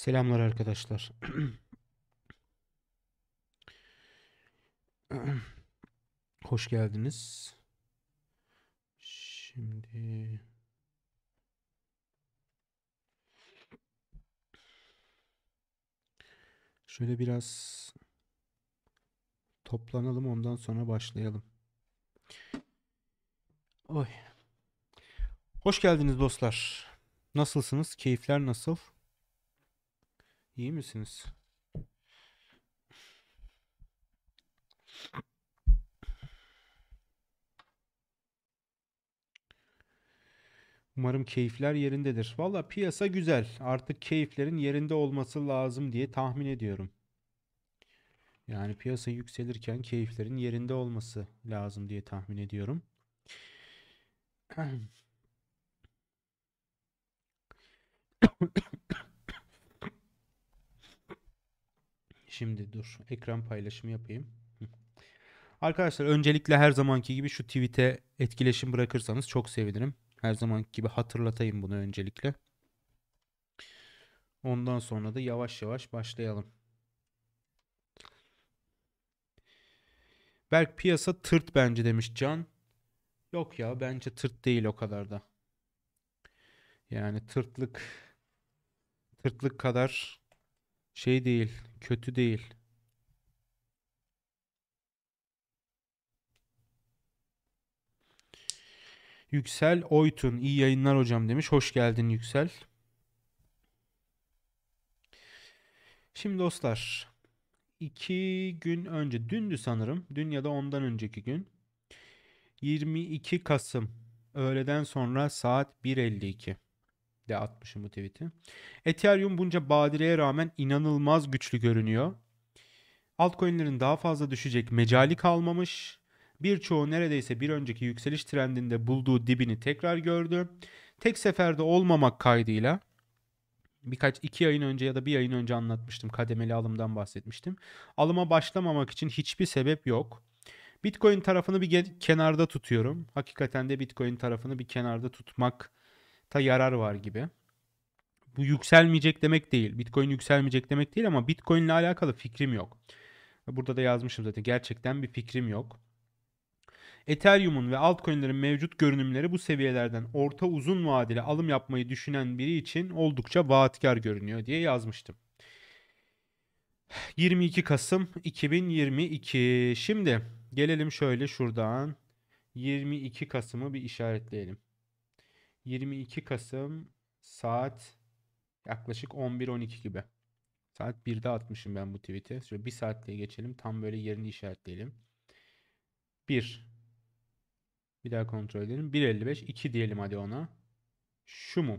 Selamlar arkadaşlar. Hoş geldiniz. Şimdi şöyle biraz toplanalım ondan sonra başlayalım. Oy. Hoş geldiniz dostlar. Nasılsınız? Keyifler nasıl? İyi misiniz? Umarım keyifler yerindedir. Valla piyasa güzel. Artık keyiflerin yerinde olması lazım diye tahmin ediyorum. Yani piyasa yükselirken keyiflerin yerinde olması lazım diye tahmin ediyorum. Şimdi dur ekran paylaşımı yapayım. Arkadaşlar öncelikle her zamanki gibi şu tweet'e etkileşim bırakırsanız çok sevinirim. Her zamanki gibi hatırlatayım bunu öncelikle. Ondan sonra da yavaş yavaş başlayalım. Berk piyasa tırt bence demiş Can. Yok ya bence tırt değil o kadar da. Yani tırtlık tırtlık kadar şey değil. Kötü değil. Yüksel Oytun iyi yayınlar hocam demiş. Hoş geldin Yüksel. Şimdi dostlar iki gün önce dündü sanırım. Dün ya da ondan önceki gün. 22 Kasım öğleden sonra saat 1.52 de atmışım bu tweet'i. Ethereum bunca badireye rağmen inanılmaz güçlü görünüyor. Altcoin'lerin daha fazla düşecek mecali kalmamış. Birçoğu neredeyse bir önceki yükseliş trendinde bulduğu dibini tekrar gördü. Tek seferde olmamak kaydıyla birkaç iki ayın önce ya da bir ayın önce anlatmıştım. Kademeli alımdan bahsetmiştim. Alıma başlamamak için hiçbir sebep yok. Bitcoin tarafını bir kenarda tutuyorum. Hakikaten de Bitcoin tarafını bir kenarda tutmak ta yarar var gibi. Bu yükselmeyecek demek değil. Bitcoin yükselmeyecek demek değil ama Bitcoin ile alakalı fikrim yok. Burada da yazmışım zaten gerçekten bir fikrim yok. Ethereum'un ve altcoin'lerin mevcut görünümleri bu seviyelerden orta uzun vadeli alım yapmayı düşünen biri için oldukça vaatkar görünüyor diye yazmıştım. 22 Kasım 2022. Şimdi gelelim şöyle şuradan 22 Kasım'ı bir işaretleyelim. 22 Kasım saat yaklaşık 11-12 gibi. Saat 1'de atmışım ben bu tweet'i. Şöyle bir saatliğe geçelim. Tam böyle yerini işaretleyelim. 1. Bir daha kontrol edelim. 1.55 2 diyelim hadi ona. Şu mu?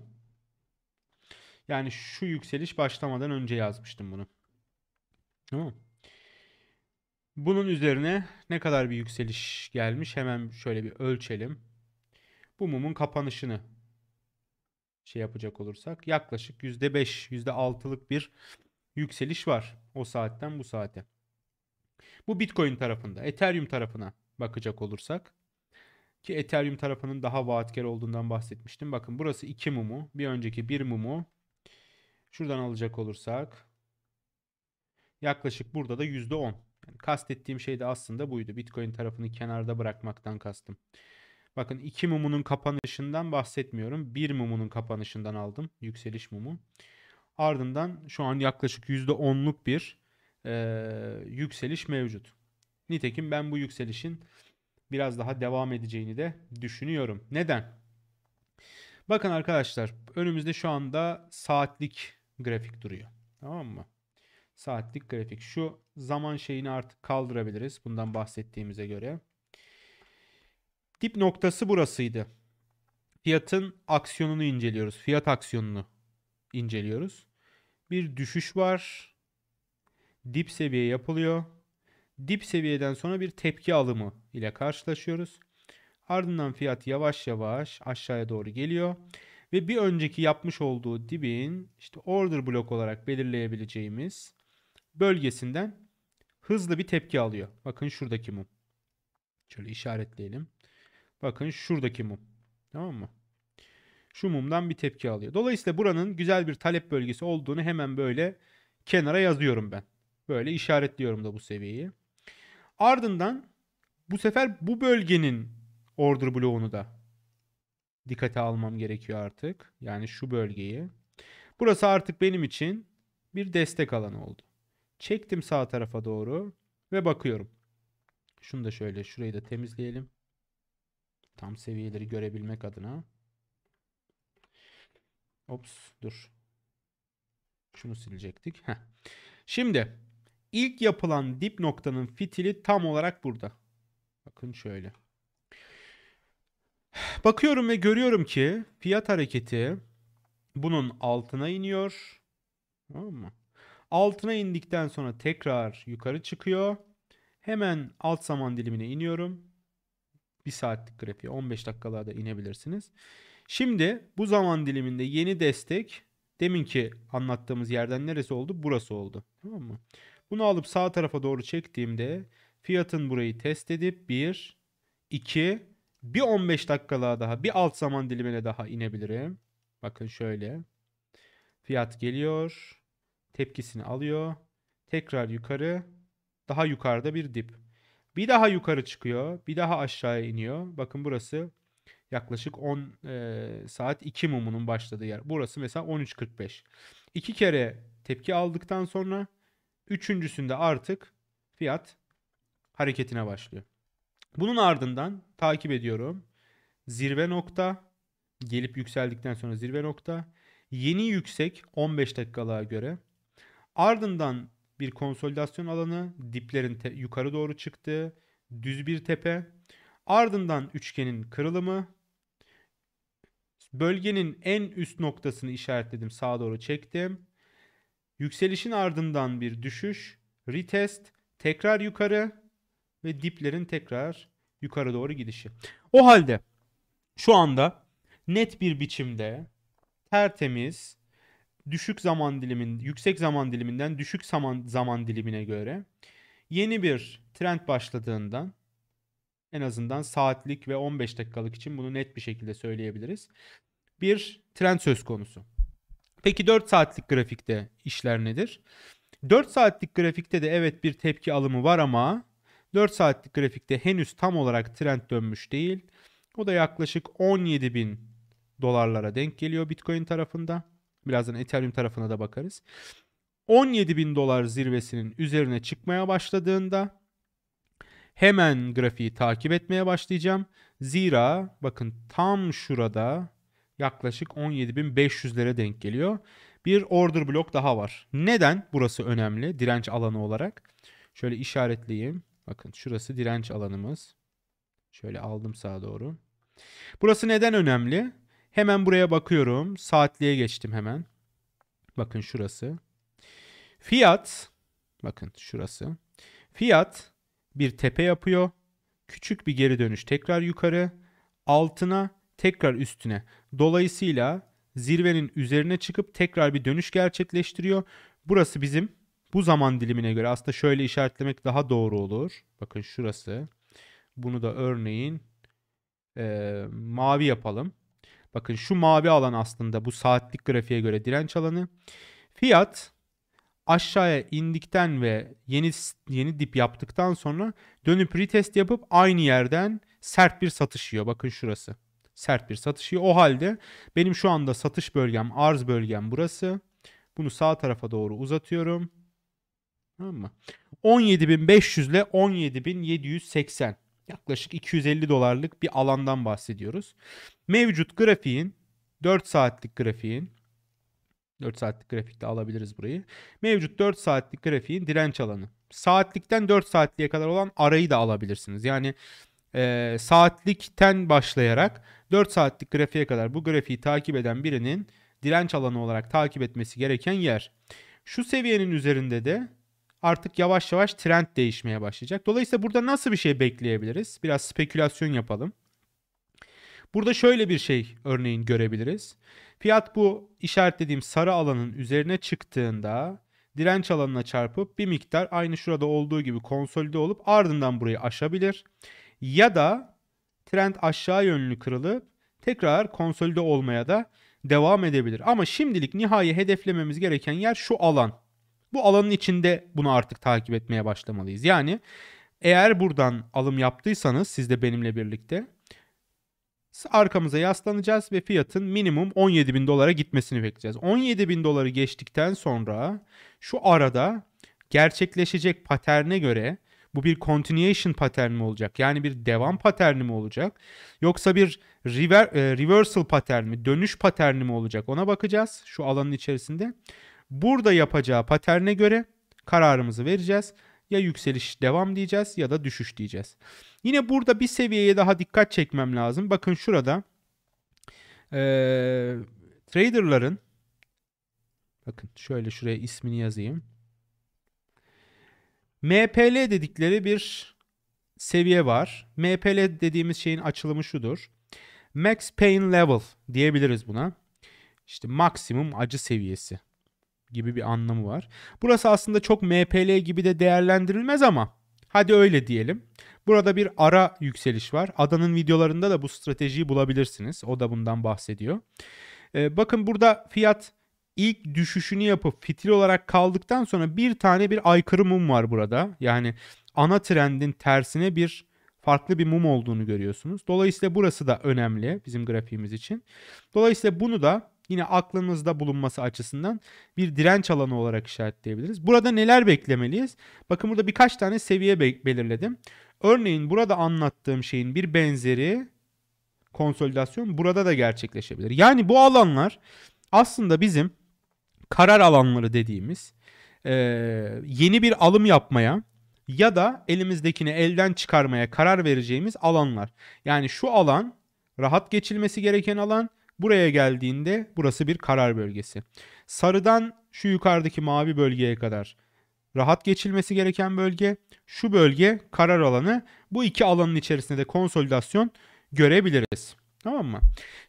Yani şu yükseliş başlamadan önce yazmıştım bunu. Tamam Bunun üzerine ne kadar bir yükseliş gelmiş hemen şöyle bir ölçelim bu mumun kapanışını şey yapacak olursak yaklaşık %5, %6'lık bir yükseliş var o saatten bu saate. Bu Bitcoin tarafında, Ethereum tarafına bakacak olursak ki Ethereum tarafının daha vaatkar olduğundan bahsetmiştim. Bakın burası 2 mumu, bir önceki 1 mumu. Şuradan alacak olursak yaklaşık burada da %10. Yani kastettiğim şey de aslında buydu. Bitcoin tarafını kenarda bırakmaktan kastım. Bakın iki mumunun kapanışından bahsetmiyorum. Bir mumunun kapanışından aldım. Yükseliş mumu. Ardından şu an yaklaşık %10'luk bir e, yükseliş mevcut. Nitekim ben bu yükselişin biraz daha devam edeceğini de düşünüyorum. Neden? Bakın arkadaşlar önümüzde şu anda saatlik grafik duruyor. Tamam mı? Saatlik grafik. Şu zaman şeyini artık kaldırabiliriz bundan bahsettiğimize göre. Dip noktası burasıydı. Fiyatın aksiyonunu inceliyoruz. Fiyat aksiyonunu inceliyoruz. Bir düşüş var. Dip seviye yapılıyor. Dip seviyeden sonra bir tepki alımı ile karşılaşıyoruz. Ardından fiyat yavaş yavaş aşağıya doğru geliyor ve bir önceki yapmış olduğu dibin işte order blok olarak belirleyebileceğimiz bölgesinden hızlı bir tepki alıyor. Bakın şuradaki mum. Şöyle işaretleyelim. Bakın şuradaki mum. Tamam mı? Şu mumdan bir tepki alıyor. Dolayısıyla buranın güzel bir talep bölgesi olduğunu hemen böyle kenara yazıyorum ben. Böyle işaretliyorum da bu seviyeyi. Ardından bu sefer bu bölgenin order bloğunu da dikkate almam gerekiyor artık. Yani şu bölgeyi. Burası artık benim için bir destek alanı oldu. Çektim sağ tarafa doğru ve bakıyorum. Şunu da şöyle şurayı da temizleyelim. Tam seviyeleri görebilmek adına. Ops dur. Şunu silecektik. Heh. Şimdi ilk yapılan dip noktanın fitili tam olarak burada. Bakın şöyle. Bakıyorum ve görüyorum ki fiyat hareketi bunun altına iniyor. Tamam mı? Altına indikten sonra tekrar yukarı çıkıyor. Hemen alt zaman dilimine iniyorum. 1 saatlik grafiğe 15 dakikalarda inebilirsiniz. Şimdi bu zaman diliminde yeni destek deminki anlattığımız yerden neresi oldu? Burası oldu. Tamam mı? Bunu alıp sağ tarafa doğru çektiğimde fiyatın burayı test edip 1, 2, bir 15 dakikalığa daha bir alt zaman dilimine daha inebilirim. Bakın şöyle. Fiyat geliyor. Tepkisini alıyor. Tekrar yukarı. Daha yukarıda bir dip. Bir daha yukarı çıkıyor. Bir daha aşağıya iniyor. Bakın burası yaklaşık 10 e, saat 2 mumunun başladığı yer. Burası mesela 13.45. İki kere tepki aldıktan sonra üçüncüsünde artık fiyat hareketine başlıyor. Bunun ardından takip ediyorum. Zirve nokta gelip yükseldikten sonra zirve nokta. Yeni yüksek 15 dakikalığa göre. Ardından bir konsolidasyon alanı, diplerin yukarı doğru çıktığı, düz bir tepe. Ardından üçgenin kırılımı. Bölgenin en üst noktasını işaretledim, sağa doğru çektim. Yükselişin ardından bir düşüş, retest, tekrar yukarı ve diplerin tekrar yukarı doğru gidişi. O halde şu anda net bir biçimde tertemiz düşük zaman dilimin, yüksek zaman diliminden düşük zaman zaman dilimine göre yeni bir trend başladığında en azından saatlik ve 15 dakikalık için bunu net bir şekilde söyleyebiliriz. Bir trend söz konusu. Peki 4 saatlik grafikte işler nedir? 4 saatlik grafikte de evet bir tepki alımı var ama 4 saatlik grafikte henüz tam olarak trend dönmüş değil. O da yaklaşık 17 bin dolarlara denk geliyor Bitcoin tarafında. Birazdan Ethereum tarafına da bakarız. 17 bin dolar zirvesinin üzerine çıkmaya başladığında hemen grafiği takip etmeye başlayacağım. Zira bakın tam şurada yaklaşık 17.500'lere denk geliyor. Bir order blok daha var. Neden burası önemli direnç alanı olarak? Şöyle işaretleyeyim. Bakın şurası direnç alanımız. Şöyle aldım sağa doğru. Burası neden önemli? Hemen buraya bakıyorum. Saatliğe geçtim hemen. Bakın şurası. Fiyat bakın şurası. Fiyat bir tepe yapıyor. Küçük bir geri dönüş tekrar yukarı, altına, tekrar üstüne. Dolayısıyla zirvenin üzerine çıkıp tekrar bir dönüş gerçekleştiriyor. Burası bizim bu zaman dilimine göre aslında şöyle işaretlemek daha doğru olur. Bakın şurası. Bunu da örneğin e, mavi yapalım. Bakın şu mavi alan aslında bu saatlik grafiğe göre direnç alanı. Fiyat aşağıya indikten ve yeni yeni dip yaptıktan sonra dönüp retest yapıp aynı yerden sert bir satış yiyor. Bakın şurası. Sert bir satış yiyor. O halde benim şu anda satış bölgem, arz bölgem burası. Bunu sağ tarafa doğru uzatıyorum. Tamam mı? 17.500 ile 17.780 yaklaşık 250 dolarlık bir alandan bahsediyoruz mevcut grafiğin 4 saatlik grafiğin 4 saatlik grafikte alabiliriz burayı. Mevcut 4 saatlik grafiğin direnç alanı. Saatlikten 4 saatliğe kadar olan arayı da alabilirsiniz. Yani e, saatlikten başlayarak 4 saatlik grafiğe kadar bu grafiği takip eden birinin direnç alanı olarak takip etmesi gereken yer. Şu seviyenin üzerinde de artık yavaş yavaş trend değişmeye başlayacak. Dolayısıyla burada nasıl bir şey bekleyebiliriz? Biraz spekülasyon yapalım. Burada şöyle bir şey örneğin görebiliriz. Fiyat bu işaretlediğim sarı alanın üzerine çıktığında direnç alanına çarpıp bir miktar aynı şurada olduğu gibi konsolide olup ardından burayı aşabilir. Ya da trend aşağı yönlü kırılıp tekrar konsolide olmaya da devam edebilir. Ama şimdilik nihai hedeflememiz gereken yer şu alan. Bu alanın içinde bunu artık takip etmeye başlamalıyız. Yani eğer buradan alım yaptıysanız siz de benimle birlikte arkamıza yaslanacağız ve fiyatın minimum 17 bin dolara gitmesini bekleyeceğiz. 17 bin doları geçtikten sonra şu arada gerçekleşecek paterne göre bu bir continuation patern mi olacak? Yani bir devam paterni mi olacak? Yoksa bir rever, e, reversal patern mi? Dönüş paterni mi olacak? Ona bakacağız şu alanın içerisinde. Burada yapacağı paterne göre kararımızı vereceğiz ya yükseliş devam diyeceğiz ya da düşüş diyeceğiz. Yine burada bir seviyeye daha dikkat çekmem lazım. Bakın şurada e, traderların bakın şöyle şuraya ismini yazayım. MPL dedikleri bir seviye var. MPL dediğimiz şeyin açılımı şudur. Max Pain Level diyebiliriz buna. İşte maksimum acı seviyesi gibi bir anlamı var. Burası aslında çok MPL gibi de değerlendirilmez ama hadi öyle diyelim. Burada bir ara yükseliş var. Adanın videolarında da bu stratejiyi bulabilirsiniz. O da bundan bahsediyor. Ee, bakın burada fiyat ilk düşüşünü yapıp fitil olarak kaldıktan sonra bir tane bir aykırı mum var burada. Yani ana trendin tersine bir farklı bir mum olduğunu görüyorsunuz. Dolayısıyla burası da önemli bizim grafiğimiz için. Dolayısıyla bunu da yine aklımızda bulunması açısından bir direnç alanı olarak işaretleyebiliriz. Burada neler beklemeliyiz? Bakın burada birkaç tane seviye be belirledim. Örneğin burada anlattığım şeyin bir benzeri konsolidasyon burada da gerçekleşebilir. Yani bu alanlar aslında bizim karar alanları dediğimiz e, yeni bir alım yapmaya ya da elimizdekini elden çıkarmaya karar vereceğimiz alanlar. Yani şu alan rahat geçilmesi gereken alan Buraya geldiğinde burası bir karar bölgesi. Sarıdan şu yukarıdaki mavi bölgeye kadar rahat geçilmesi gereken bölge. Şu bölge karar alanı. Bu iki alanın içerisinde de konsolidasyon görebiliriz. Tamam mı?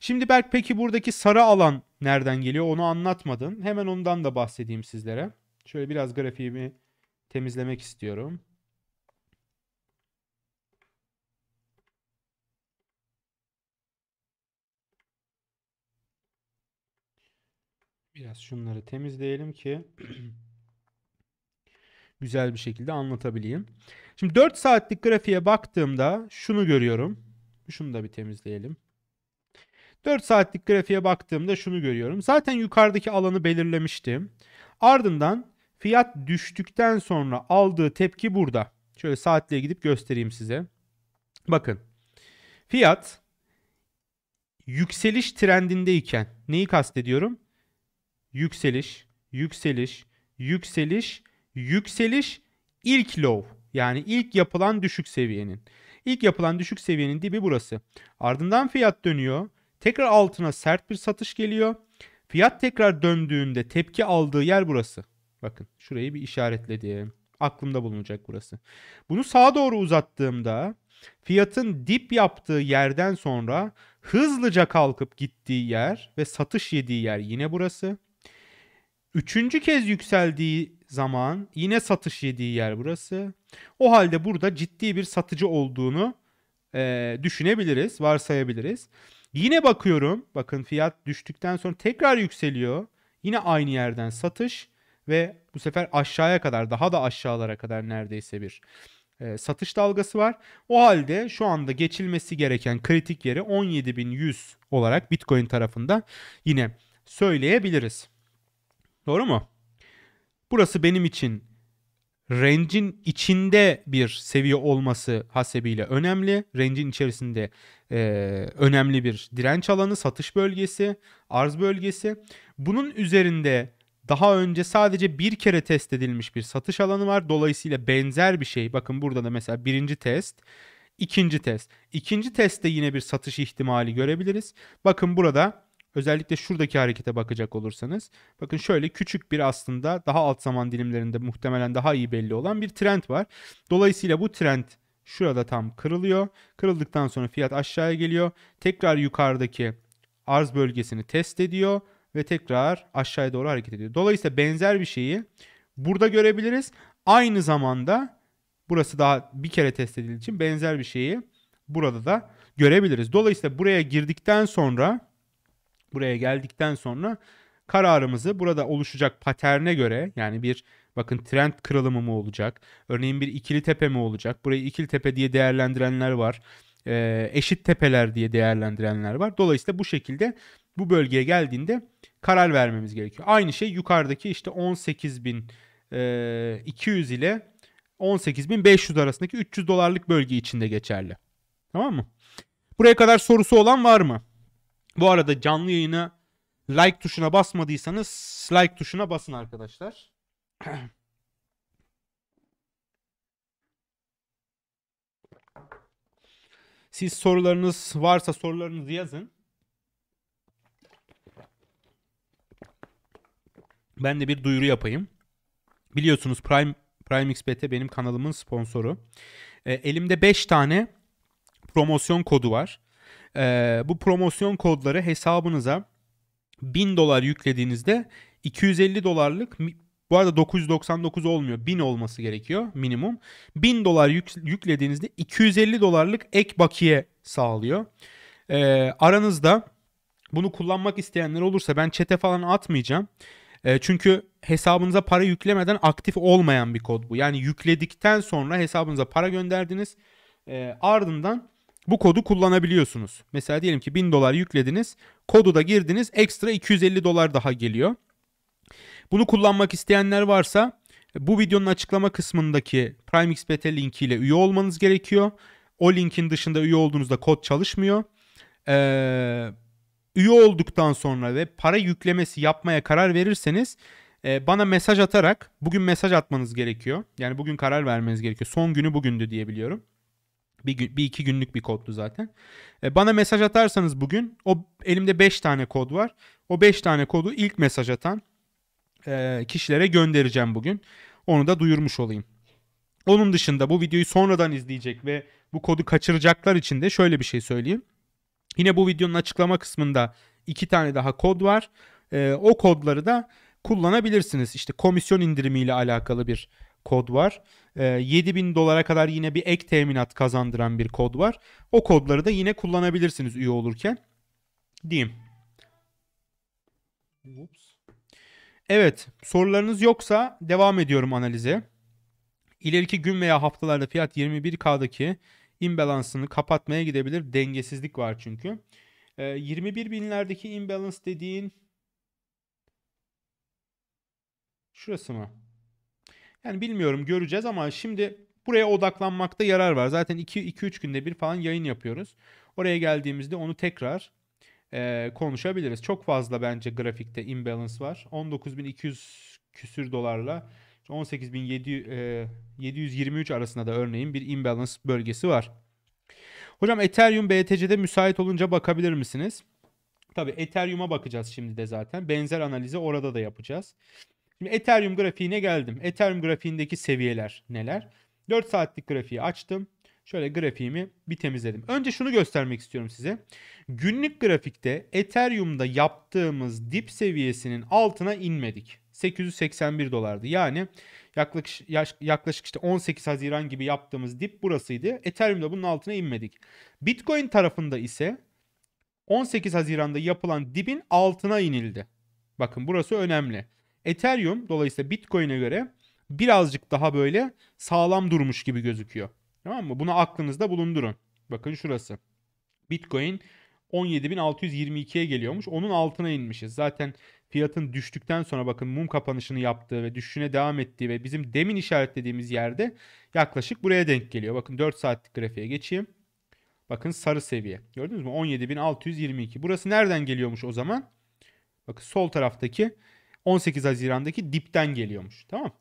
Şimdi Berk peki buradaki sarı alan nereden geliyor onu anlatmadın. Hemen ondan da bahsedeyim sizlere. Şöyle biraz grafiğimi temizlemek istiyorum. Biraz şunları temizleyelim ki güzel bir şekilde anlatabileyim. Şimdi 4 saatlik grafiğe baktığımda şunu görüyorum. Şunu da bir temizleyelim. 4 saatlik grafiğe baktığımda şunu görüyorum. Zaten yukarıdaki alanı belirlemiştim. Ardından fiyat düştükten sonra aldığı tepki burada. Şöyle saatliğe gidip göstereyim size. Bakın. Fiyat yükseliş trendindeyken neyi kastediyorum? yükseliş, yükseliş, yükseliş, yükseliş, ilk low. Yani ilk yapılan düşük seviyenin. İlk yapılan düşük seviyenin dibi burası. Ardından fiyat dönüyor. Tekrar altına sert bir satış geliyor. Fiyat tekrar döndüğünde tepki aldığı yer burası. Bakın şurayı bir işaretledim. Aklımda bulunacak burası. Bunu sağa doğru uzattığımda fiyatın dip yaptığı yerden sonra hızlıca kalkıp gittiği yer ve satış yediği yer yine burası. Üçüncü kez yükseldiği zaman yine satış yediği yer burası. O halde burada ciddi bir satıcı olduğunu e, düşünebiliriz, varsayabiliriz. Yine bakıyorum, bakın fiyat düştükten sonra tekrar yükseliyor. Yine aynı yerden satış ve bu sefer aşağıya kadar, daha da aşağılara kadar neredeyse bir e, satış dalgası var. O halde şu anda geçilmesi gereken kritik yeri 17.100 olarak Bitcoin tarafında yine söyleyebiliriz. Doğru mu? Burası benim için range'in içinde bir seviye olması hasebiyle önemli. Range'in içerisinde e, önemli bir direnç alanı, satış bölgesi, arz bölgesi. Bunun üzerinde daha önce sadece bir kere test edilmiş bir satış alanı var. Dolayısıyla benzer bir şey. Bakın burada da mesela birinci test, ikinci test. İkinci testte yine bir satış ihtimali görebiliriz. Bakın burada Özellikle şuradaki harekete bakacak olursanız bakın şöyle küçük bir aslında daha alt zaman dilimlerinde muhtemelen daha iyi belli olan bir trend var. Dolayısıyla bu trend şurada tam kırılıyor. Kırıldıktan sonra fiyat aşağıya geliyor. Tekrar yukarıdaki arz bölgesini test ediyor ve tekrar aşağıya doğru hareket ediyor. Dolayısıyla benzer bir şeyi burada görebiliriz. Aynı zamanda burası daha bir kere test edildiği için benzer bir şeyi burada da görebiliriz. Dolayısıyla buraya girdikten sonra buraya geldikten sonra kararımızı burada oluşacak paterne göre yani bir bakın trend kırılımı mı olacak? Örneğin bir ikili tepe mi olacak? Burayı ikili tepe diye değerlendirenler var. E, eşit tepeler diye değerlendirenler var. Dolayısıyla bu şekilde bu bölgeye geldiğinde karar vermemiz gerekiyor. Aynı şey yukarıdaki işte 18.200 ile 18.500 arasındaki 300 dolarlık bölge içinde geçerli. Tamam mı? Buraya kadar sorusu olan var mı? Bu arada canlı yayına like tuşuna basmadıysanız like tuşuna basın arkadaşlar. Siz sorularınız varsa sorularınızı yazın. Ben de bir duyuru yapayım. Biliyorsunuz Prime Prime XBT benim kanalımın sponsoru. E, elimde 5 tane promosyon kodu var e, bu promosyon kodları hesabınıza 1000 dolar yüklediğinizde 250 dolarlık bu arada 999 olmuyor. 1000 olması gerekiyor minimum. 1000 dolar yük, yüklediğinizde 250 dolarlık ek bakiye sağlıyor. Ee, aranızda bunu kullanmak isteyenler olursa ben çete falan atmayacağım. Ee, çünkü hesabınıza para yüklemeden aktif olmayan bir kod bu. Yani yükledikten sonra hesabınıza para gönderdiniz. E, ardından bu kodu kullanabiliyorsunuz. Mesela diyelim ki 1000 dolar yüklediniz. Kodu da girdiniz. Ekstra 250 dolar daha geliyor. Bunu kullanmak isteyenler varsa bu videonun açıklama kısmındaki PrimeXBT linkiyle üye olmanız gerekiyor. O linkin dışında üye olduğunuzda kod çalışmıyor. Ee, üye olduktan sonra ve para yüklemesi yapmaya karar verirseniz e, bana mesaj atarak bugün mesaj atmanız gerekiyor. Yani bugün karar vermeniz gerekiyor. Son günü bugündü diyebiliyorum. Bir, gün, bir iki günlük bir koddu zaten. E, bana mesaj atarsanız bugün o elimde 5 tane kod var. O 5 tane kodu ilk mesaj atan e, kişilere göndereceğim bugün. Onu da duyurmuş olayım. Onun dışında bu videoyu sonradan izleyecek ve bu kodu kaçıracaklar için de şöyle bir şey söyleyeyim. Yine bu videonun açıklama kısmında iki tane daha kod var. E, o kodları da kullanabilirsiniz. İşte komisyon indirimiyle alakalı bir kod var. E, ee, 7000 dolara kadar yine bir ek teminat kazandıran bir kod var. O kodları da yine kullanabilirsiniz üye olurken. Diyeyim. Oops. Evet sorularınız yoksa devam ediyorum analize. İleriki gün veya haftalarda fiyat 21K'daki imbalansını kapatmaya gidebilir. Dengesizlik var çünkü. 21 ee, binlerdeki imbalance dediğin şurası mı? Yani bilmiyorum göreceğiz ama şimdi buraya odaklanmakta yarar var. Zaten 2-3 günde bir falan yayın yapıyoruz. Oraya geldiğimizde onu tekrar e, konuşabiliriz. Çok fazla bence grafikte imbalance var. 19.200 küsür dolarla 18.723 e, arasında da örneğin bir imbalance bölgesi var. Hocam Ethereum BTC'de müsait olunca bakabilir misiniz? Tabii Ethereum'a bakacağız şimdi de zaten. Benzer analizi orada da yapacağız. Şimdi Ethereum grafiğine geldim. Ethereum grafiğindeki seviyeler neler? 4 saatlik grafiği açtım. Şöyle grafiğimi bir temizledim. Önce şunu göstermek istiyorum size. Günlük grafikte Ethereum'da yaptığımız dip seviyesinin altına inmedik. 881 dolardı. Yani yaklaşık yaklaşık işte 18 Haziran gibi yaptığımız dip burasıydı. Ethereum'da bunun altına inmedik. Bitcoin tarafında ise 18 Haziran'da yapılan dibin altına inildi. Bakın burası önemli. Ethereum dolayısıyla Bitcoin'e göre birazcık daha böyle sağlam durmuş gibi gözüküyor. Tamam mı? Bunu aklınızda bulundurun. Bakın şurası. Bitcoin 17.622'ye geliyormuş. Onun altına inmişiz. Zaten fiyatın düştükten sonra bakın mum kapanışını yaptığı ve düşüşüne devam ettiği ve bizim demin işaretlediğimiz yerde yaklaşık buraya denk geliyor. Bakın 4 saatlik grafiğe geçeyim. Bakın sarı seviye. Gördünüz mü? 17.622. Burası nereden geliyormuş o zaman? Bakın sol taraftaki 18 Haziran'daki dipten geliyormuş. Tamam.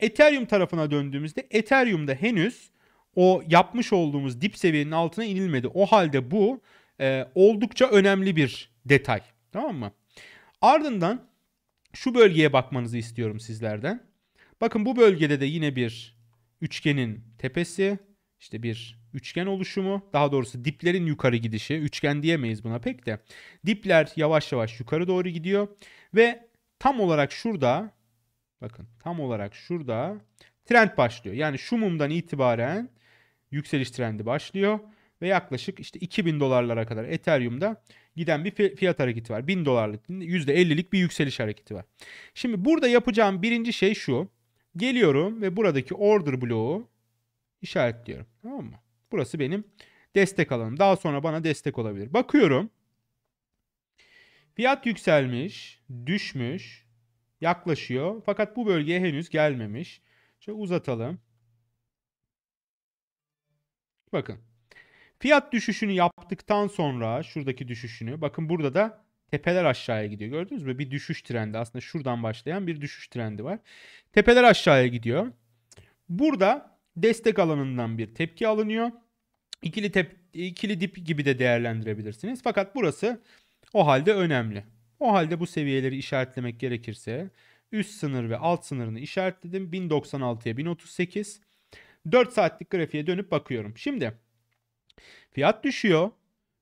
Ethereum tarafına döndüğümüzde Ethereum'da henüz o yapmış olduğumuz dip seviyenin altına inilmedi. O halde bu e, oldukça önemli bir detay. Tamam mı? Ardından şu bölgeye bakmanızı istiyorum sizlerden. Bakın bu bölgede de yine bir üçgenin tepesi, işte bir üçgen oluşumu, daha doğrusu diplerin yukarı gidişi, üçgen diyemeyiz buna pek de. Dipler yavaş yavaş yukarı doğru gidiyor ve tam olarak şurada bakın tam olarak şurada trend başlıyor. Yani şu mumdan itibaren yükseliş trendi başlıyor ve yaklaşık işte 2000 dolarlara kadar Ethereum'da giden bir fiyat hareketi var. 1000 dolarlık %50'lik bir yükseliş hareketi var. Şimdi burada yapacağım birinci şey şu. Geliyorum ve buradaki order bloğu işaretliyorum. Tamam mı? Burası benim destek alanım. Daha sonra bana destek olabilir. Bakıyorum. Fiyat yükselmiş, düşmüş, yaklaşıyor. Fakat bu bölgeye henüz gelmemiş. Şöyle uzatalım. Bakın. Fiyat düşüşünü yaptıktan sonra şuradaki düşüşünü bakın burada da tepeler aşağıya gidiyor. Gördünüz mü? Bir düşüş trendi aslında şuradan başlayan bir düşüş trendi var. Tepeler aşağıya gidiyor. Burada destek alanından bir tepki alınıyor. İkili tep ikili dip gibi de değerlendirebilirsiniz. Fakat burası o halde önemli. O halde bu seviyeleri işaretlemek gerekirse üst sınır ve alt sınırını işaretledim. 1096'ya 1038. 4 saatlik grafiğe dönüp bakıyorum. Şimdi fiyat düşüyor.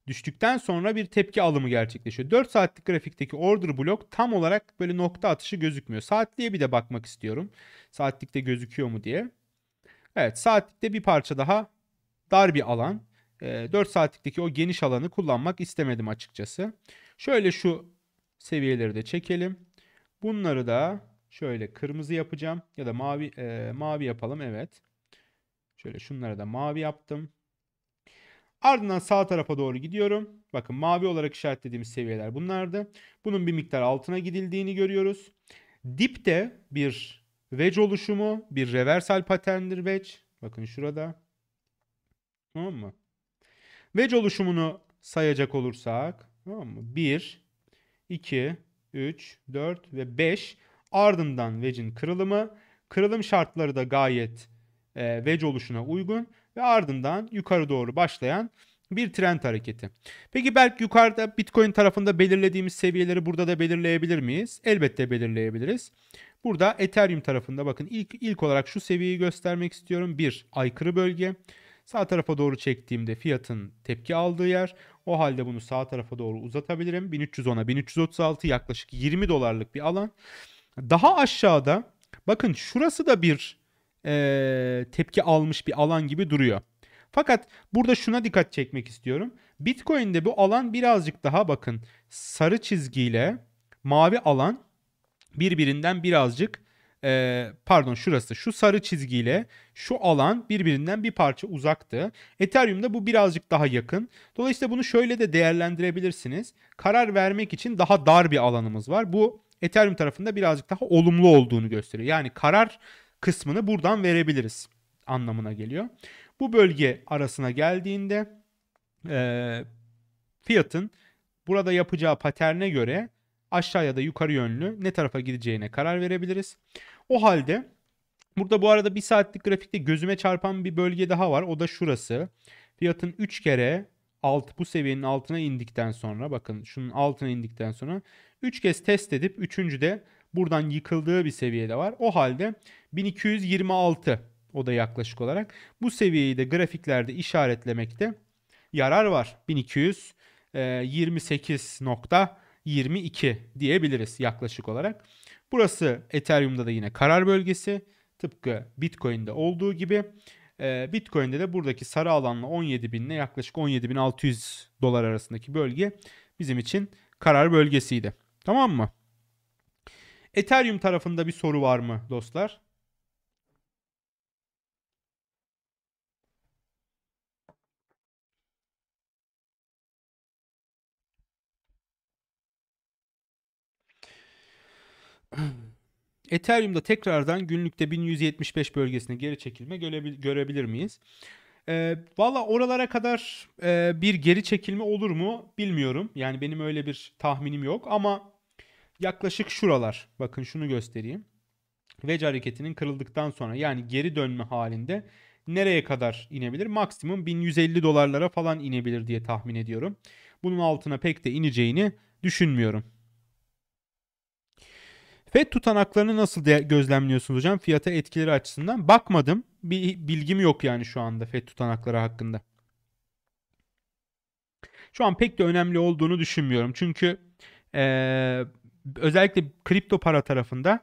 Düştükten sonra bir tepki alımı gerçekleşiyor. 4 saatlik grafikteki order block tam olarak böyle nokta atışı gözükmüyor. Saatliğe bir de bakmak istiyorum. Saatlikte gözüküyor mu diye. Evet saatlikte bir parça daha dar bir alan. 4 ee, saatlikteki o geniş alanı kullanmak istemedim açıkçası. Şöyle şu seviyeleri de çekelim. Bunları da şöyle kırmızı yapacağım ya da mavi e, mavi yapalım evet. Şöyle şunları da mavi yaptım. Ardından sağ tarafa doğru gidiyorum. Bakın mavi olarak işaretlediğimiz seviyeler bunlardı. Bunun bir miktar altına gidildiğini görüyoruz. Dipte bir wedge oluşumu, bir reversal patterndir wedge. Bakın şurada. Tamam mı? Wedge oluşumunu sayacak olursak tamam mı? 1, 2, 3, 4 ve 5 ardından wedge'in kırılımı. Kırılım şartları da gayet e, wedge oluşuna uygun ve ardından yukarı doğru başlayan bir trend hareketi. Peki belki yukarıda Bitcoin tarafında belirlediğimiz seviyeleri burada da belirleyebilir miyiz? Elbette belirleyebiliriz. Burada Ethereum tarafında bakın ilk ilk olarak şu seviyeyi göstermek istiyorum. Bir aykırı bölge. Sağ tarafa doğru çektiğimde fiyatın tepki aldığı yer. O halde bunu sağ tarafa doğru uzatabilirim. 1310'a 1336 yaklaşık 20 dolarlık bir alan. Daha aşağıda bakın şurası da bir e, tepki almış bir alan gibi duruyor. Fakat burada şuna dikkat çekmek istiyorum. Bitcoin'de bu alan birazcık daha bakın sarı çizgiyle mavi alan birbirinden birazcık e, pardon şurası şu sarı çizgiyle şu alan birbirinden bir parça uzaktı. Ethereum'da bu birazcık daha yakın. Dolayısıyla bunu şöyle de değerlendirebilirsiniz. Karar vermek için daha dar bir alanımız var. Bu Ethereum tarafında birazcık daha olumlu olduğunu gösteriyor. Yani karar kısmını buradan verebiliriz anlamına geliyor. Bu bölge arasına geldiğinde e, fiyatın burada yapacağı paterne göre aşağıya da yukarı yönlü ne tarafa gideceğine karar verebiliriz. O halde burada bu arada bir saatlik grafikte gözüme çarpan bir bölge daha var. O da şurası. Fiyatın 3 kere alt bu seviyenin altına indikten sonra bakın şunun altına indikten sonra 3 kez test edip 3. de buradan yıkıldığı bir seviyede var. O halde 1226 o da yaklaşık olarak bu seviyeyi de grafiklerde işaretlemekte yarar var. 1228.22 e, diyebiliriz yaklaşık olarak. Burası Ethereum'da da yine karar bölgesi. Tıpkı Bitcoin'de olduğu gibi. E, Bitcoin'de de buradaki sarı alanla 17 binle yaklaşık 17.600 dolar arasındaki bölge bizim için karar bölgesiydi. Tamam mı? Ethereum tarafında bir soru var mı dostlar? Ethereum'da tekrardan günlükte 1175 bölgesine geri çekilme görebil- görebilir miyiz? E, Valla oralara kadar e, bir geri çekilme olur mu bilmiyorum. Yani benim öyle bir tahminim yok ama yaklaşık şuralar. Bakın şunu göstereyim. Wedge hareketinin kırıldıktan sonra yani geri dönme halinde nereye kadar inebilir? Maksimum 1150 dolarlara falan inebilir diye tahmin ediyorum. Bunun altına pek de ineceğini düşünmüyorum. FED tutanaklarını nasıl gözlemliyorsunuz hocam fiyata etkileri açısından? Bakmadım. Bir bilgim yok yani şu anda FED tutanakları hakkında. Şu an pek de önemli olduğunu düşünmüyorum. Çünkü e, özellikle kripto para tarafında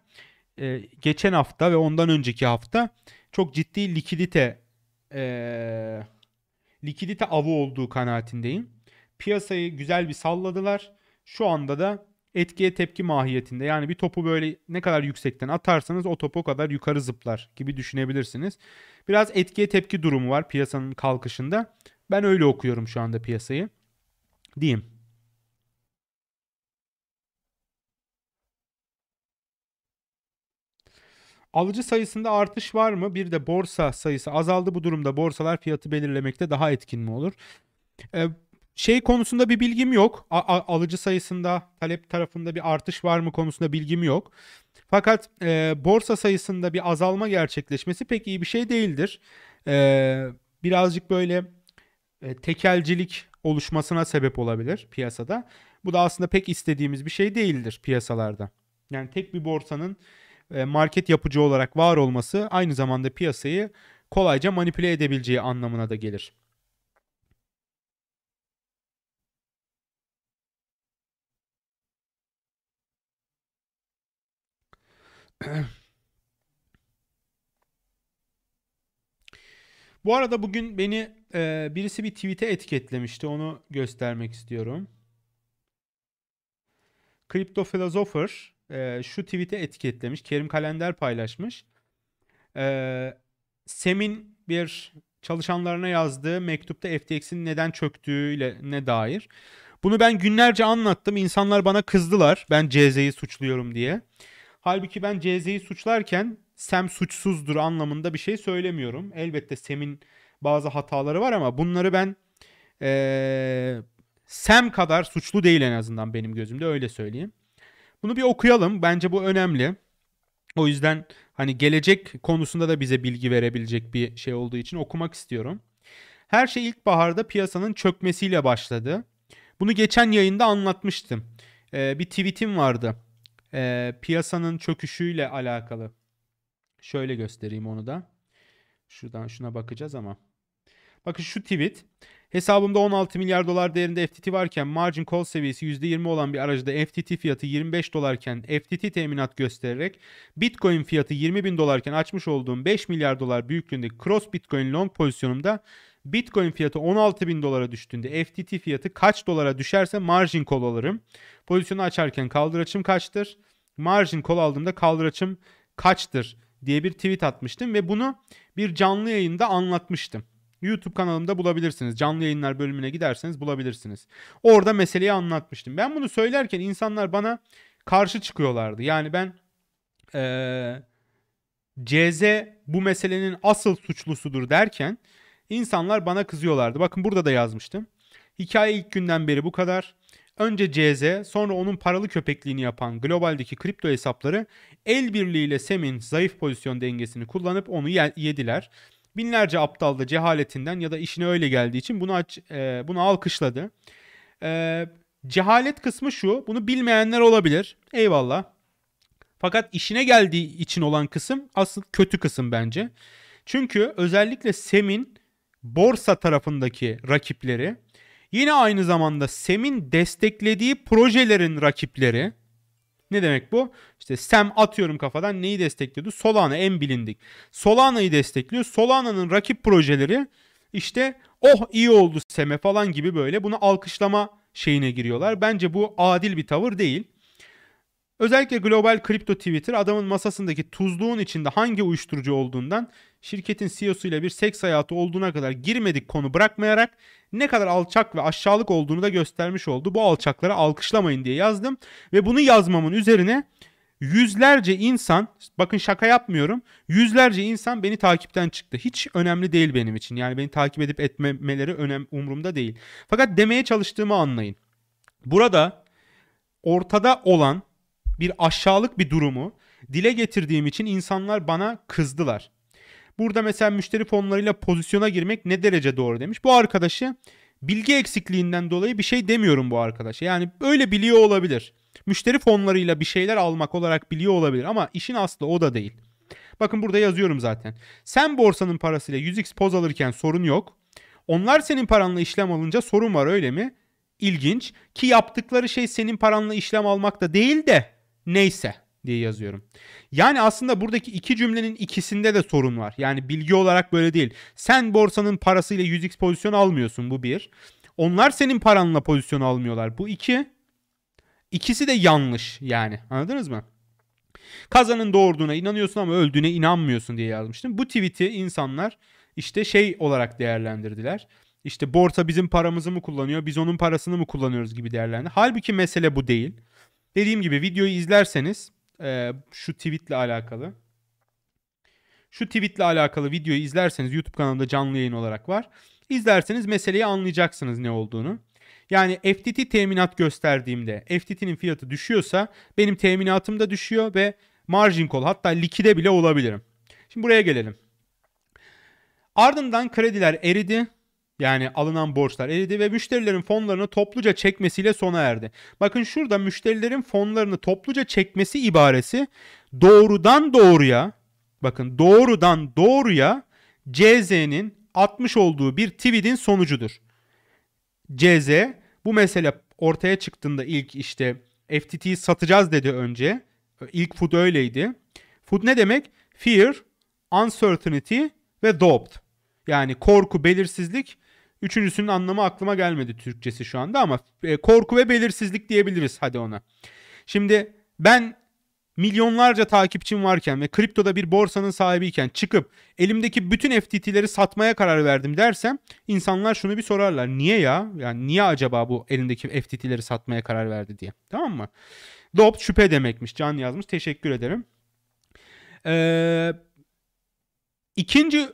e, geçen hafta ve ondan önceki hafta çok ciddi likidite e, likidite avı olduğu kanaatindeyim. Piyasayı güzel bir salladılar. Şu anda da etkiye tepki mahiyetinde. Yani bir topu böyle ne kadar yüksekten atarsanız o top o kadar yukarı zıplar gibi düşünebilirsiniz. Biraz etkiye tepki durumu var piyasanın kalkışında. Ben öyle okuyorum şu anda piyasayı. Diyeyim. Alıcı sayısında artış var mı? Bir de borsa sayısı azaldı. Bu durumda borsalar fiyatı belirlemekte daha etkin mi olur? E, şey konusunda bir bilgim yok. A- a- alıcı sayısında, talep tarafında bir artış var mı konusunda bilgim yok. Fakat e, borsa sayısında bir azalma gerçekleşmesi pek iyi bir şey değildir. E, birazcık böyle e, tekelcilik oluşmasına sebep olabilir piyasada. Bu da aslında pek istediğimiz bir şey değildir piyasalarda. Yani tek bir borsanın e, market yapıcı olarak var olması aynı zamanda piyasayı kolayca manipüle edebileceği anlamına da gelir. Bu arada bugün beni e, birisi bir tweet'e etiketlemişti. Onu göstermek istiyorum. Kripto Philosopher e, şu tweet'e etiketlemiş. Kerim Kalender paylaşmış. E, Sem'in bir çalışanlarına yazdığı mektupta FTX'in neden çöktüğüyle ne dair. Bunu ben günlerce anlattım. İnsanlar bana kızdılar. Ben CZ'yi suçluyorum diye. Halbuki ben CZ'yi suçlarken Sem suçsuzdur anlamında bir şey söylemiyorum. Elbette Sem'in bazı hataları var ama bunları ben ee, Sem kadar suçlu değil en azından benim gözümde öyle söyleyeyim. Bunu bir okuyalım. Bence bu önemli. O yüzden hani gelecek konusunda da bize bilgi verebilecek bir şey olduğu için okumak istiyorum. Her şey ilkbaharda piyasanın çökmesiyle başladı. Bunu geçen yayında anlatmıştım. Ee, bir tweetim vardı e, piyasanın çöküşüyle alakalı. Şöyle göstereyim onu da. Şuradan şuna bakacağız ama. Bakın şu tweet. Hesabımda 16 milyar dolar değerinde FTT varken margin call seviyesi %20 olan bir aracıda FTT fiyatı 25 dolarken FTT teminat göstererek Bitcoin fiyatı 20 bin dolarken açmış olduğum 5 milyar dolar büyüklüğündeki cross Bitcoin long pozisyonumda Bitcoin fiyatı 16 bin dolara düştüğünde FTT fiyatı kaç dolara düşerse margin call alırım. Pozisyonu açarken kaldıraçım kaçtır? Margin call aldığımda kaldıraçım kaçtır diye bir tweet atmıştım ve bunu bir canlı yayında anlatmıştım. YouTube kanalımda bulabilirsiniz. Canlı yayınlar bölümüne giderseniz bulabilirsiniz. Orada meseleyi anlatmıştım. Ben bunu söylerken insanlar bana karşı çıkıyorlardı. Yani ben ee, CZ bu meselenin asıl suçlusudur derken İnsanlar bana kızıyorlardı. Bakın burada da yazmıştım. Hikaye ilk günden beri bu kadar. Önce CZ sonra onun paralı köpekliğini yapan globaldeki kripto hesapları el birliğiyle Sem'in zayıf pozisyon dengesini kullanıp onu yediler. Binlerce aptal da cehaletinden ya da işine öyle geldiği için bunu aç, e, bunu alkışladı. E, cehalet kısmı şu. Bunu bilmeyenler olabilir. Eyvallah. Fakat işine geldiği için olan kısım asıl kötü kısım bence. Çünkü özellikle Sem'in borsa tarafındaki rakipleri, yine aynı zamanda SEM'in desteklediği projelerin rakipleri. Ne demek bu? İşte SEM atıyorum kafadan neyi destekliyordu? Solana en bilindik. Solana'yı destekliyor. Solana'nın rakip projeleri işte oh iyi oldu SEM'e falan gibi böyle bunu alkışlama şeyine giriyorlar. Bence bu adil bir tavır değil. Özellikle global kripto Twitter adamın masasındaki tuzluğun içinde hangi uyuşturucu olduğundan şirketin CEO'su ile bir seks hayatı olduğuna kadar girmedik konu bırakmayarak ne kadar alçak ve aşağılık olduğunu da göstermiş oldu. Bu alçakları alkışlamayın diye yazdım ve bunu yazmamın üzerine yüzlerce insan bakın şaka yapmıyorum yüzlerce insan beni takipten çıktı. Hiç önemli değil benim için yani beni takip edip etmemeleri önem, umurumda değil. Fakat demeye çalıştığımı anlayın. Burada ortada olan bir aşağılık bir durumu dile getirdiğim için insanlar bana kızdılar. Burada mesela müşteri fonlarıyla pozisyona girmek ne derece doğru demiş. Bu arkadaşı bilgi eksikliğinden dolayı bir şey demiyorum bu arkadaşa. Yani öyle biliyor olabilir. Müşteri fonlarıyla bir şeyler almak olarak biliyor olabilir ama işin aslı o da değil. Bakın burada yazıyorum zaten. Sen borsanın parasıyla 100x poz alırken sorun yok. Onlar senin paranla işlem alınca sorun var öyle mi? İlginç ki yaptıkları şey senin paranla işlem almak da değil de neyse diye yazıyorum. Yani aslında buradaki iki cümlenin ikisinde de sorun var. Yani bilgi olarak böyle değil. Sen borsanın parasıyla 100x pozisyon almıyorsun bu bir. Onlar senin paranla pozisyon almıyorlar. Bu iki. İkisi de yanlış yani. Anladınız mı? Kazanın doğurduğuna inanıyorsun ama öldüğüne inanmıyorsun diye yazmıştım. Bu tweet'i insanlar işte şey olarak değerlendirdiler. İşte borsa bizim paramızı mı kullanıyor, biz onun parasını mı kullanıyoruz gibi değerlendi. Halbuki mesele bu değil. Dediğim gibi videoyu izlerseniz e, şu tweetle alakalı. Şu tweetle alakalı videoyu izlerseniz YouTube kanalında canlı yayın olarak var. İzlerseniz meseleyi anlayacaksınız ne olduğunu. Yani FTT teminat gösterdiğimde FTT'nin fiyatı düşüyorsa benim teminatım da düşüyor ve margin call hatta likide bile olabilirim. Şimdi buraya gelelim. Ardından krediler eridi. Yani alınan borçlar eridi ve müşterilerin fonlarını topluca çekmesiyle sona erdi. Bakın şurada müşterilerin fonlarını topluca çekmesi ibaresi doğrudan doğruya bakın doğrudan doğruya CZ'nin atmış olduğu bir tweet'in sonucudur. CZ bu mesele ortaya çıktığında ilk işte FTT'yi satacağız dedi önce. İlk FUD öyleydi. FUD ne demek? Fear, uncertainty ve doubt. Yani korku, belirsizlik Üçüncüsünün anlamı aklıma gelmedi Türkçesi şu anda ama e, korku ve belirsizlik diyebiliriz hadi ona. Şimdi ben milyonlarca takipçim varken ve kriptoda bir borsanın sahibiyken çıkıp elimdeki bütün FTT'leri satmaya karar verdim dersem insanlar şunu bir sorarlar. Niye ya? Yani niye acaba bu elindeki FTT'leri satmaya karar verdi diye. Tamam mı? Dopt şüphe demekmiş. Can yazmış. Teşekkür ederim. Ee, ikinci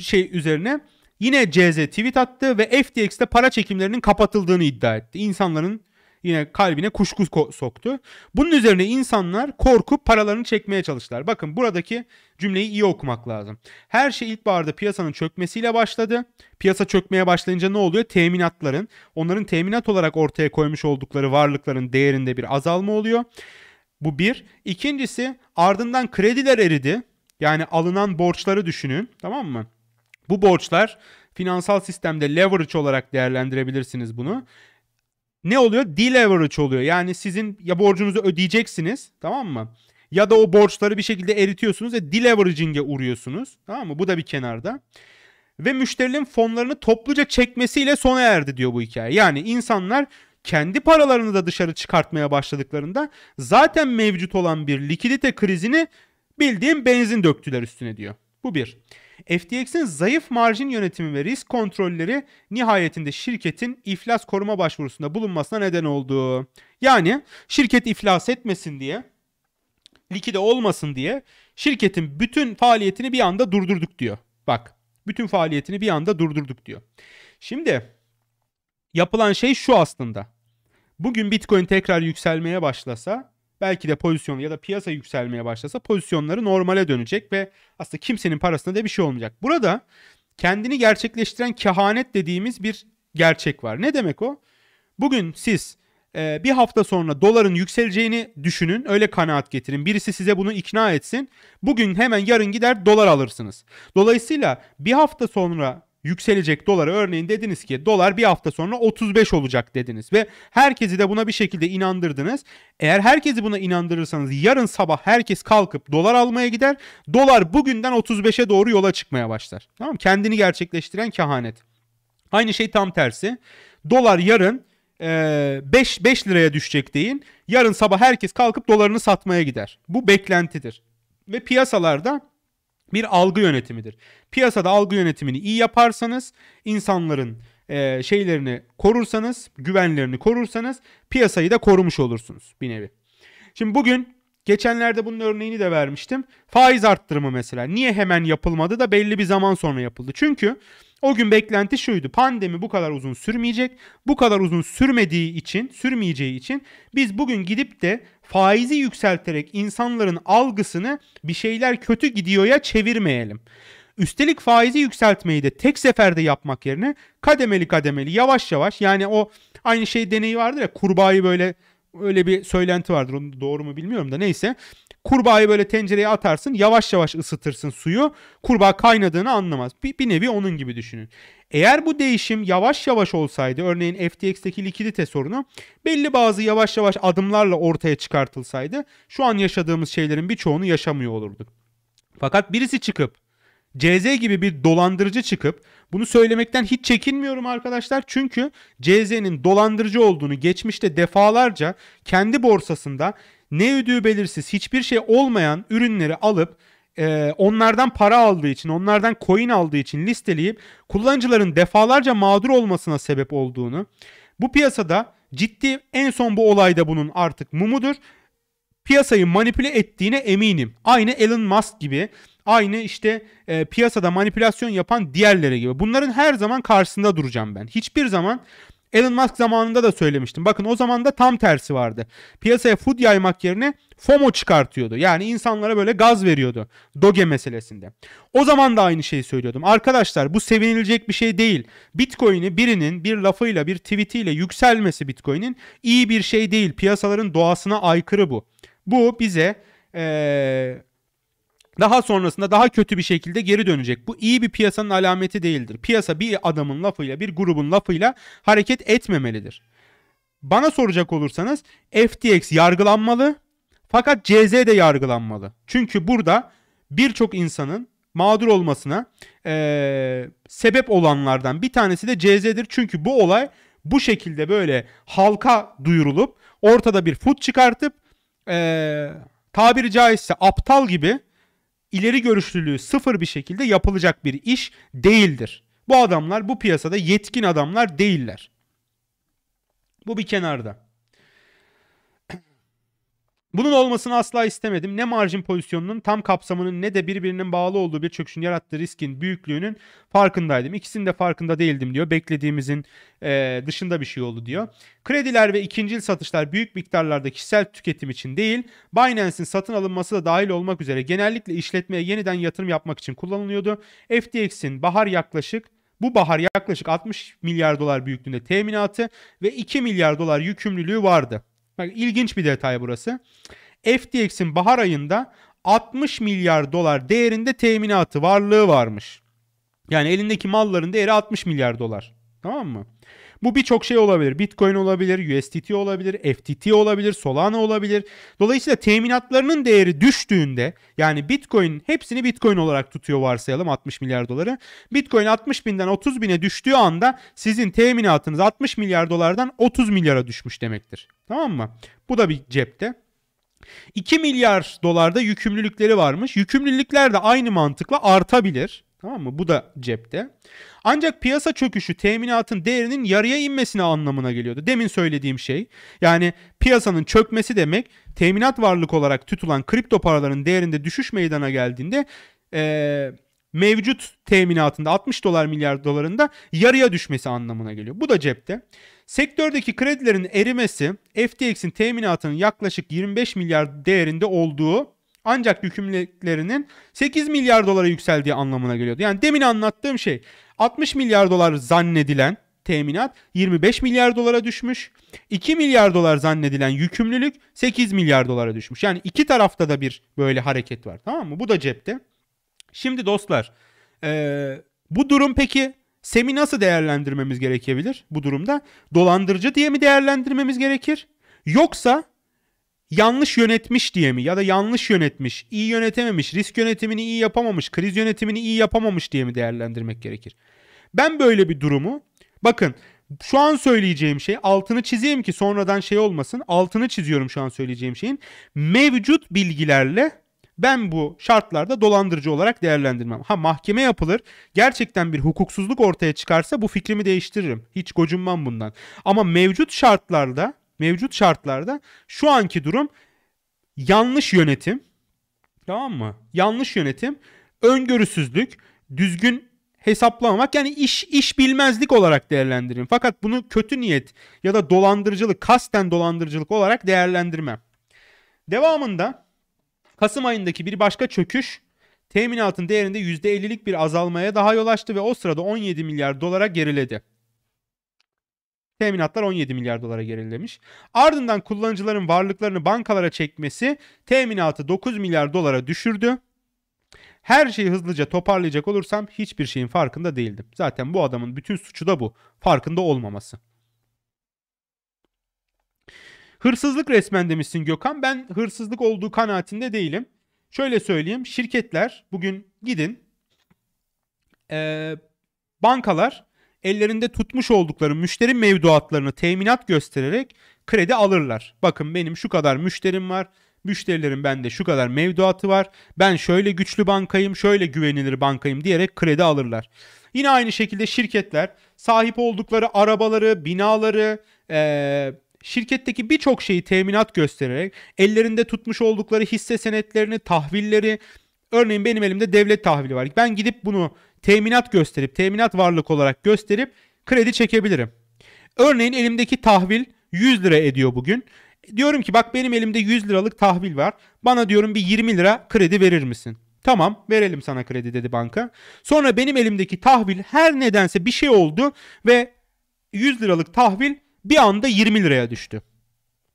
şey üzerine Yine CZ tweet attı ve FTX'te para çekimlerinin kapatıldığını iddia etti. İnsanların yine kalbine kuşku soktu. Bunun üzerine insanlar korkup paralarını çekmeye çalıştılar. Bakın buradaki cümleyi iyi okumak lazım. Her şey ilkbaharda piyasanın çökmesiyle başladı. Piyasa çökmeye başlayınca ne oluyor? Teminatların, onların teminat olarak ortaya koymuş oldukları varlıkların değerinde bir azalma oluyor. Bu bir. İkincisi ardından krediler eridi. Yani alınan borçları düşünün tamam mı? Bu borçlar finansal sistemde leverage olarak değerlendirebilirsiniz bunu. Ne oluyor? Deleverage oluyor. Yani sizin ya borcunuzu ödeyeceksiniz tamam mı? Ya da o borçları bir şekilde eritiyorsunuz ve deleveraging'e uğruyorsunuz. Tamam mı? Bu da bir kenarda. Ve müşterinin fonlarını topluca çekmesiyle sona erdi diyor bu hikaye. Yani insanlar kendi paralarını da dışarı çıkartmaya başladıklarında zaten mevcut olan bir likidite krizini bildiğin benzin döktüler üstüne diyor. Bu bir. FTX'in zayıf marjin yönetimi ve risk kontrolleri nihayetinde şirketin iflas koruma başvurusunda bulunmasına neden oldu. Yani şirket iflas etmesin diye, likide olmasın diye şirketin bütün faaliyetini bir anda durdurduk diyor. Bak, bütün faaliyetini bir anda durdurduk diyor. Şimdi yapılan şey şu aslında. Bugün Bitcoin tekrar yükselmeye başlasa belki de pozisyonu ya da piyasa yükselmeye başlasa pozisyonları normale dönecek ve aslında kimsenin parasına da bir şey olmayacak. Burada kendini gerçekleştiren kehanet dediğimiz bir gerçek var. Ne demek o? Bugün siz e, bir hafta sonra doların yükseleceğini düşünün, öyle kanaat getirin. Birisi size bunu ikna etsin. Bugün hemen yarın gider dolar alırsınız. Dolayısıyla bir hafta sonra yükselecek dolara örneğin dediniz ki dolar bir hafta sonra 35 olacak dediniz ve herkesi de buna bir şekilde inandırdınız. Eğer herkesi buna inandırırsanız yarın sabah herkes kalkıp dolar almaya gider. Dolar bugünden 35'e doğru yola çıkmaya başlar. Tamam Kendini gerçekleştiren kehanet. Aynı şey tam tersi. Dolar yarın 5 5 liraya düşecek deyin. Yarın sabah herkes kalkıp dolarını satmaya gider. Bu beklentidir. Ve piyasalarda bir algı yönetimidir. Piyasada algı yönetimini iyi yaparsanız insanların e, şeylerini korursanız, güvenlerini korursanız piyasayı da korumuş olursunuz bir nevi. Şimdi bugün geçenlerde bunun örneğini de vermiştim. Faiz arttırımı mesela niye hemen yapılmadı da belli bir zaman sonra yapıldı. Çünkü o gün beklenti şuydu. Pandemi bu kadar uzun sürmeyecek. Bu kadar uzun sürmediği için, sürmeyeceği için biz bugün gidip de faizi yükselterek insanların algısını bir şeyler kötü gidiyorya çevirmeyelim. Üstelik faizi yükseltmeyi de tek seferde yapmak yerine kademeli kademeli yavaş yavaş yani o aynı şey deneyi vardır ya kurbağayı böyle öyle bir söylenti vardır. Onu doğru mu bilmiyorum da neyse. Kurbağayı böyle tencereye atarsın yavaş yavaş ısıtırsın suyu. Kurbağa kaynadığını anlamaz. Bir, bir nevi onun gibi düşünün. Eğer bu değişim yavaş yavaş olsaydı örneğin FTX'teki likidite sorunu belli bazı yavaş yavaş adımlarla ortaya çıkartılsaydı şu an yaşadığımız şeylerin birçoğunu yaşamıyor olurduk. Fakat birisi çıkıp CZ gibi bir dolandırıcı çıkıp bunu söylemekten hiç çekinmiyorum arkadaşlar. Çünkü CZ'nin dolandırıcı olduğunu geçmişte defalarca kendi borsasında ne ödüğü belirsiz hiçbir şey olmayan ürünleri alıp e, onlardan para aldığı için, onlardan coin aldığı için listeleyip kullanıcıların defalarca mağdur olmasına sebep olduğunu, bu piyasada ciddi en son bu olayda bunun artık mumudur. Piyasayı manipüle ettiğine eminim. Aynı Elon Musk gibi, aynı işte e, piyasada manipülasyon yapan diğerleri gibi. Bunların her zaman karşısında duracağım ben. Hiçbir zaman Elon Musk zamanında da söylemiştim. Bakın o zaman da tam tersi vardı. Piyasaya food yaymak yerine FOMO çıkartıyordu. Yani insanlara böyle gaz veriyordu. Doge meselesinde. O zaman da aynı şeyi söylüyordum. Arkadaşlar bu sevinilecek bir şey değil. Bitcoin'i birinin bir lafıyla bir tweetiyle yükselmesi Bitcoin'in iyi bir şey değil. Piyasaların doğasına aykırı bu. Bu bize ee, daha sonrasında daha kötü bir şekilde geri dönecek. Bu iyi bir piyasanın alameti değildir. Piyasa bir adamın lafıyla, bir grubun lafıyla hareket etmemelidir. Bana soracak olursanız FTX yargılanmalı fakat CZ de yargılanmalı. Çünkü burada birçok insanın mağdur olmasına e, sebep olanlardan bir tanesi de CZ'dir. Çünkü bu olay bu şekilde böyle halka duyurulup ortada bir fut çıkartıp e, tabiri caizse aptal gibi ileri görüşlülüğü sıfır bir şekilde yapılacak bir iş değildir. Bu adamlar bu piyasada yetkin adamlar değiller. Bu bir kenarda. Bunun olmasını asla istemedim. Ne marjin pozisyonunun tam kapsamının ne de birbirinin bağlı olduğu bir çöküşün yarattığı riskin büyüklüğünün farkındaydım. İkisinin de farkında değildim diyor. Beklediğimizin e, dışında bir şey oldu diyor. Krediler ve ikincil satışlar büyük miktarlarda kişisel tüketim için değil, Binance'in satın alınması da dahil olmak üzere genellikle işletmeye yeniden yatırım yapmak için kullanılıyordu. FTX'in bahar yaklaşık bu bahar yaklaşık 60 milyar dolar büyüklüğünde teminatı ve 2 milyar dolar yükümlülüğü vardı. Bak ilginç bir detay burası. FTX'in bahar ayında 60 milyar dolar değerinde teminatı varlığı varmış. Yani elindeki malların değeri 60 milyar dolar. Tamam mı? Bu birçok şey olabilir. Bitcoin olabilir, USDT olabilir, FTT olabilir, Solana olabilir. Dolayısıyla teminatlarının değeri düştüğünde yani Bitcoin hepsini Bitcoin olarak tutuyor varsayalım 60 milyar doları. Bitcoin 60 binden 30 bine düştüğü anda sizin teminatınız 60 milyar dolardan 30 milyara düşmüş demektir. Tamam mı? Bu da bir cepte. 2 milyar dolarda yükümlülükleri varmış. Yükümlülükler de aynı mantıkla artabilir. Tamam mı? Bu da cepte. Ancak piyasa çöküşü teminatın değerinin yarıya inmesine anlamına geliyordu. Demin söylediğim şey. Yani piyasanın çökmesi demek teminat varlık olarak tutulan kripto paraların değerinde düşüş meydana geldiğinde ee, mevcut teminatında 60 dolar milyar dolarında yarıya düşmesi anlamına geliyor. Bu da cepte. Sektördeki kredilerin erimesi FTX'in teminatının yaklaşık 25 milyar değerinde olduğu ancak yükümlülüklerinin 8 milyar dolara yükseldiği anlamına geliyordu. Yani demin anlattığım şey 60 milyar dolar zannedilen teminat 25 milyar dolara düşmüş. 2 milyar dolar zannedilen yükümlülük 8 milyar dolara düşmüş. Yani iki tarafta da bir böyle hareket var tamam mı? Bu da cepte. Şimdi dostlar ee, bu durum peki SEM'i nasıl değerlendirmemiz gerekebilir bu durumda? Dolandırıcı diye mi değerlendirmemiz gerekir? Yoksa yanlış yönetmiş diye mi ya da yanlış yönetmiş, iyi yönetememiş, risk yönetimini iyi yapamamış, kriz yönetimini iyi yapamamış diye mi değerlendirmek gerekir? Ben böyle bir durumu bakın şu an söyleyeceğim şey altını çizeyim ki sonradan şey olmasın. Altını çiziyorum şu an söyleyeceğim şeyin. Mevcut bilgilerle ben bu şartlarda dolandırıcı olarak değerlendirmem. Ha mahkeme yapılır. Gerçekten bir hukuksuzluk ortaya çıkarsa bu fikrimi değiştiririm. Hiç gocunmam bundan. Ama mevcut şartlarda mevcut şartlarda şu anki durum yanlış yönetim. Tamam mı? Yanlış yönetim, öngörüsüzlük, düzgün hesaplamamak yani iş iş bilmezlik olarak değerlendirin. Fakat bunu kötü niyet ya da dolandırıcılık, kasten dolandırıcılık olarak değerlendirmem. Devamında Kasım ayındaki bir başka çöküş teminatın değerinde %50'lik bir azalmaya daha yol açtı ve o sırada 17 milyar dolara geriledi. Teminatlar 17 milyar dolara gerilemiş. Ardından kullanıcıların varlıklarını bankalara çekmesi teminatı 9 milyar dolara düşürdü. Her şeyi hızlıca toparlayacak olursam hiçbir şeyin farkında değildim. Zaten bu adamın bütün suçu da bu. Farkında olmaması. Hırsızlık resmen demişsin Gökhan. Ben hırsızlık olduğu kanaatinde değilim. Şöyle söyleyeyim. Şirketler bugün gidin. Ee, bankalar ellerinde tutmuş oldukları müşteri mevduatlarını teminat göstererek kredi alırlar. Bakın benim şu kadar müşterim var. Müşterilerin bende şu kadar mevduatı var. Ben şöyle güçlü bankayım, şöyle güvenilir bankayım diyerek kredi alırlar. Yine aynı şekilde şirketler sahip oldukları arabaları, binaları, ee, şirketteki birçok şeyi teminat göstererek ellerinde tutmuş oldukları hisse senetlerini, tahvilleri, örneğin benim elimde devlet tahvili var. Ben gidip bunu teminat gösterip teminat varlık olarak gösterip kredi çekebilirim. Örneğin elimdeki tahvil 100 lira ediyor bugün. Diyorum ki bak benim elimde 100 liralık tahvil var. Bana diyorum bir 20 lira kredi verir misin? Tamam verelim sana kredi dedi banka. Sonra benim elimdeki tahvil her nedense bir şey oldu ve 100 liralık tahvil bir anda 20 liraya düştü.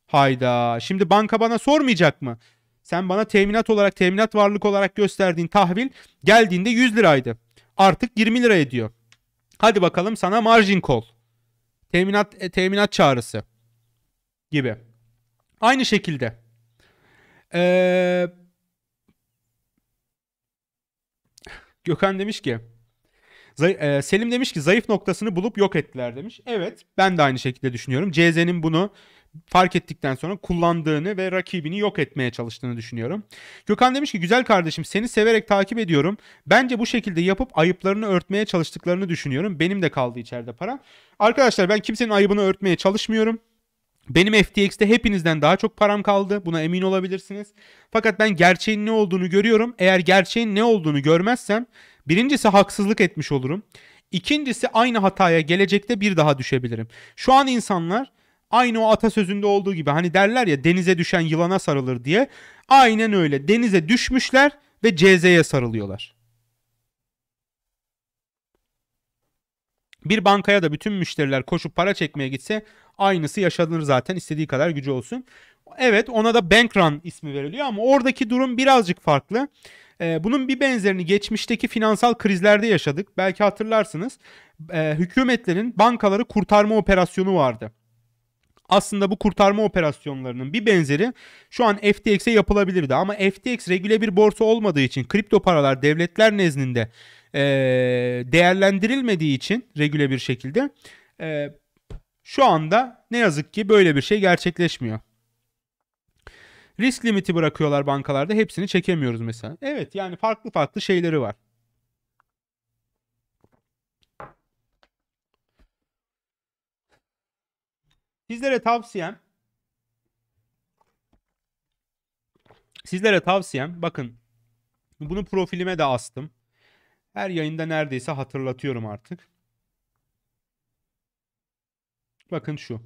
Hayda şimdi banka bana sormayacak mı? Sen bana teminat olarak teminat varlık olarak gösterdiğin tahvil geldiğinde 100 liraydı artık 20 lira ediyor. Hadi bakalım sana margin call. Teminat e, teminat çağrısı gibi. Aynı şekilde ee, Gökhan demiş ki e, Selim demiş ki zayıf noktasını bulup yok ettiler demiş. Evet ben de aynı şekilde düşünüyorum. CZ'nin bunu fark ettikten sonra kullandığını ve rakibini yok etmeye çalıştığını düşünüyorum. Gökhan demiş ki güzel kardeşim seni severek takip ediyorum. Bence bu şekilde yapıp ayıplarını örtmeye çalıştıklarını düşünüyorum. Benim de kaldı içeride para. Arkadaşlar ben kimsenin ayıbını örtmeye çalışmıyorum. Benim FTX'te hepinizden daha çok param kaldı. Buna emin olabilirsiniz. Fakat ben gerçeğin ne olduğunu görüyorum. Eğer gerçeğin ne olduğunu görmezsem birincisi haksızlık etmiş olurum. İkincisi aynı hataya gelecekte bir daha düşebilirim. Şu an insanlar Aynı o atasözünde olduğu gibi hani derler ya denize düşen yılana sarılır diye. Aynen öyle denize düşmüşler ve CZ'ye sarılıyorlar. Bir bankaya da bütün müşteriler koşup para çekmeye gitse aynısı yaşanır zaten istediği kadar gücü olsun. Evet ona da bank run ismi veriliyor ama oradaki durum birazcık farklı. Ee, bunun bir benzerini geçmişteki finansal krizlerde yaşadık. Belki hatırlarsınız. Ee, hükümetlerin bankaları kurtarma operasyonu vardı aslında bu kurtarma operasyonlarının bir benzeri şu an FTX'e yapılabilirdi. Ama FTX regüle bir borsa olmadığı için kripto paralar devletler nezdinde e, değerlendirilmediği için regüle bir şekilde e, şu anda ne yazık ki böyle bir şey gerçekleşmiyor. Risk limiti bırakıyorlar bankalarda hepsini çekemiyoruz mesela. Evet yani farklı farklı şeyleri var. Sizlere tavsiyem Sizlere tavsiyem bakın bunu profilime de astım. Her yayında neredeyse hatırlatıyorum artık. Bakın şu.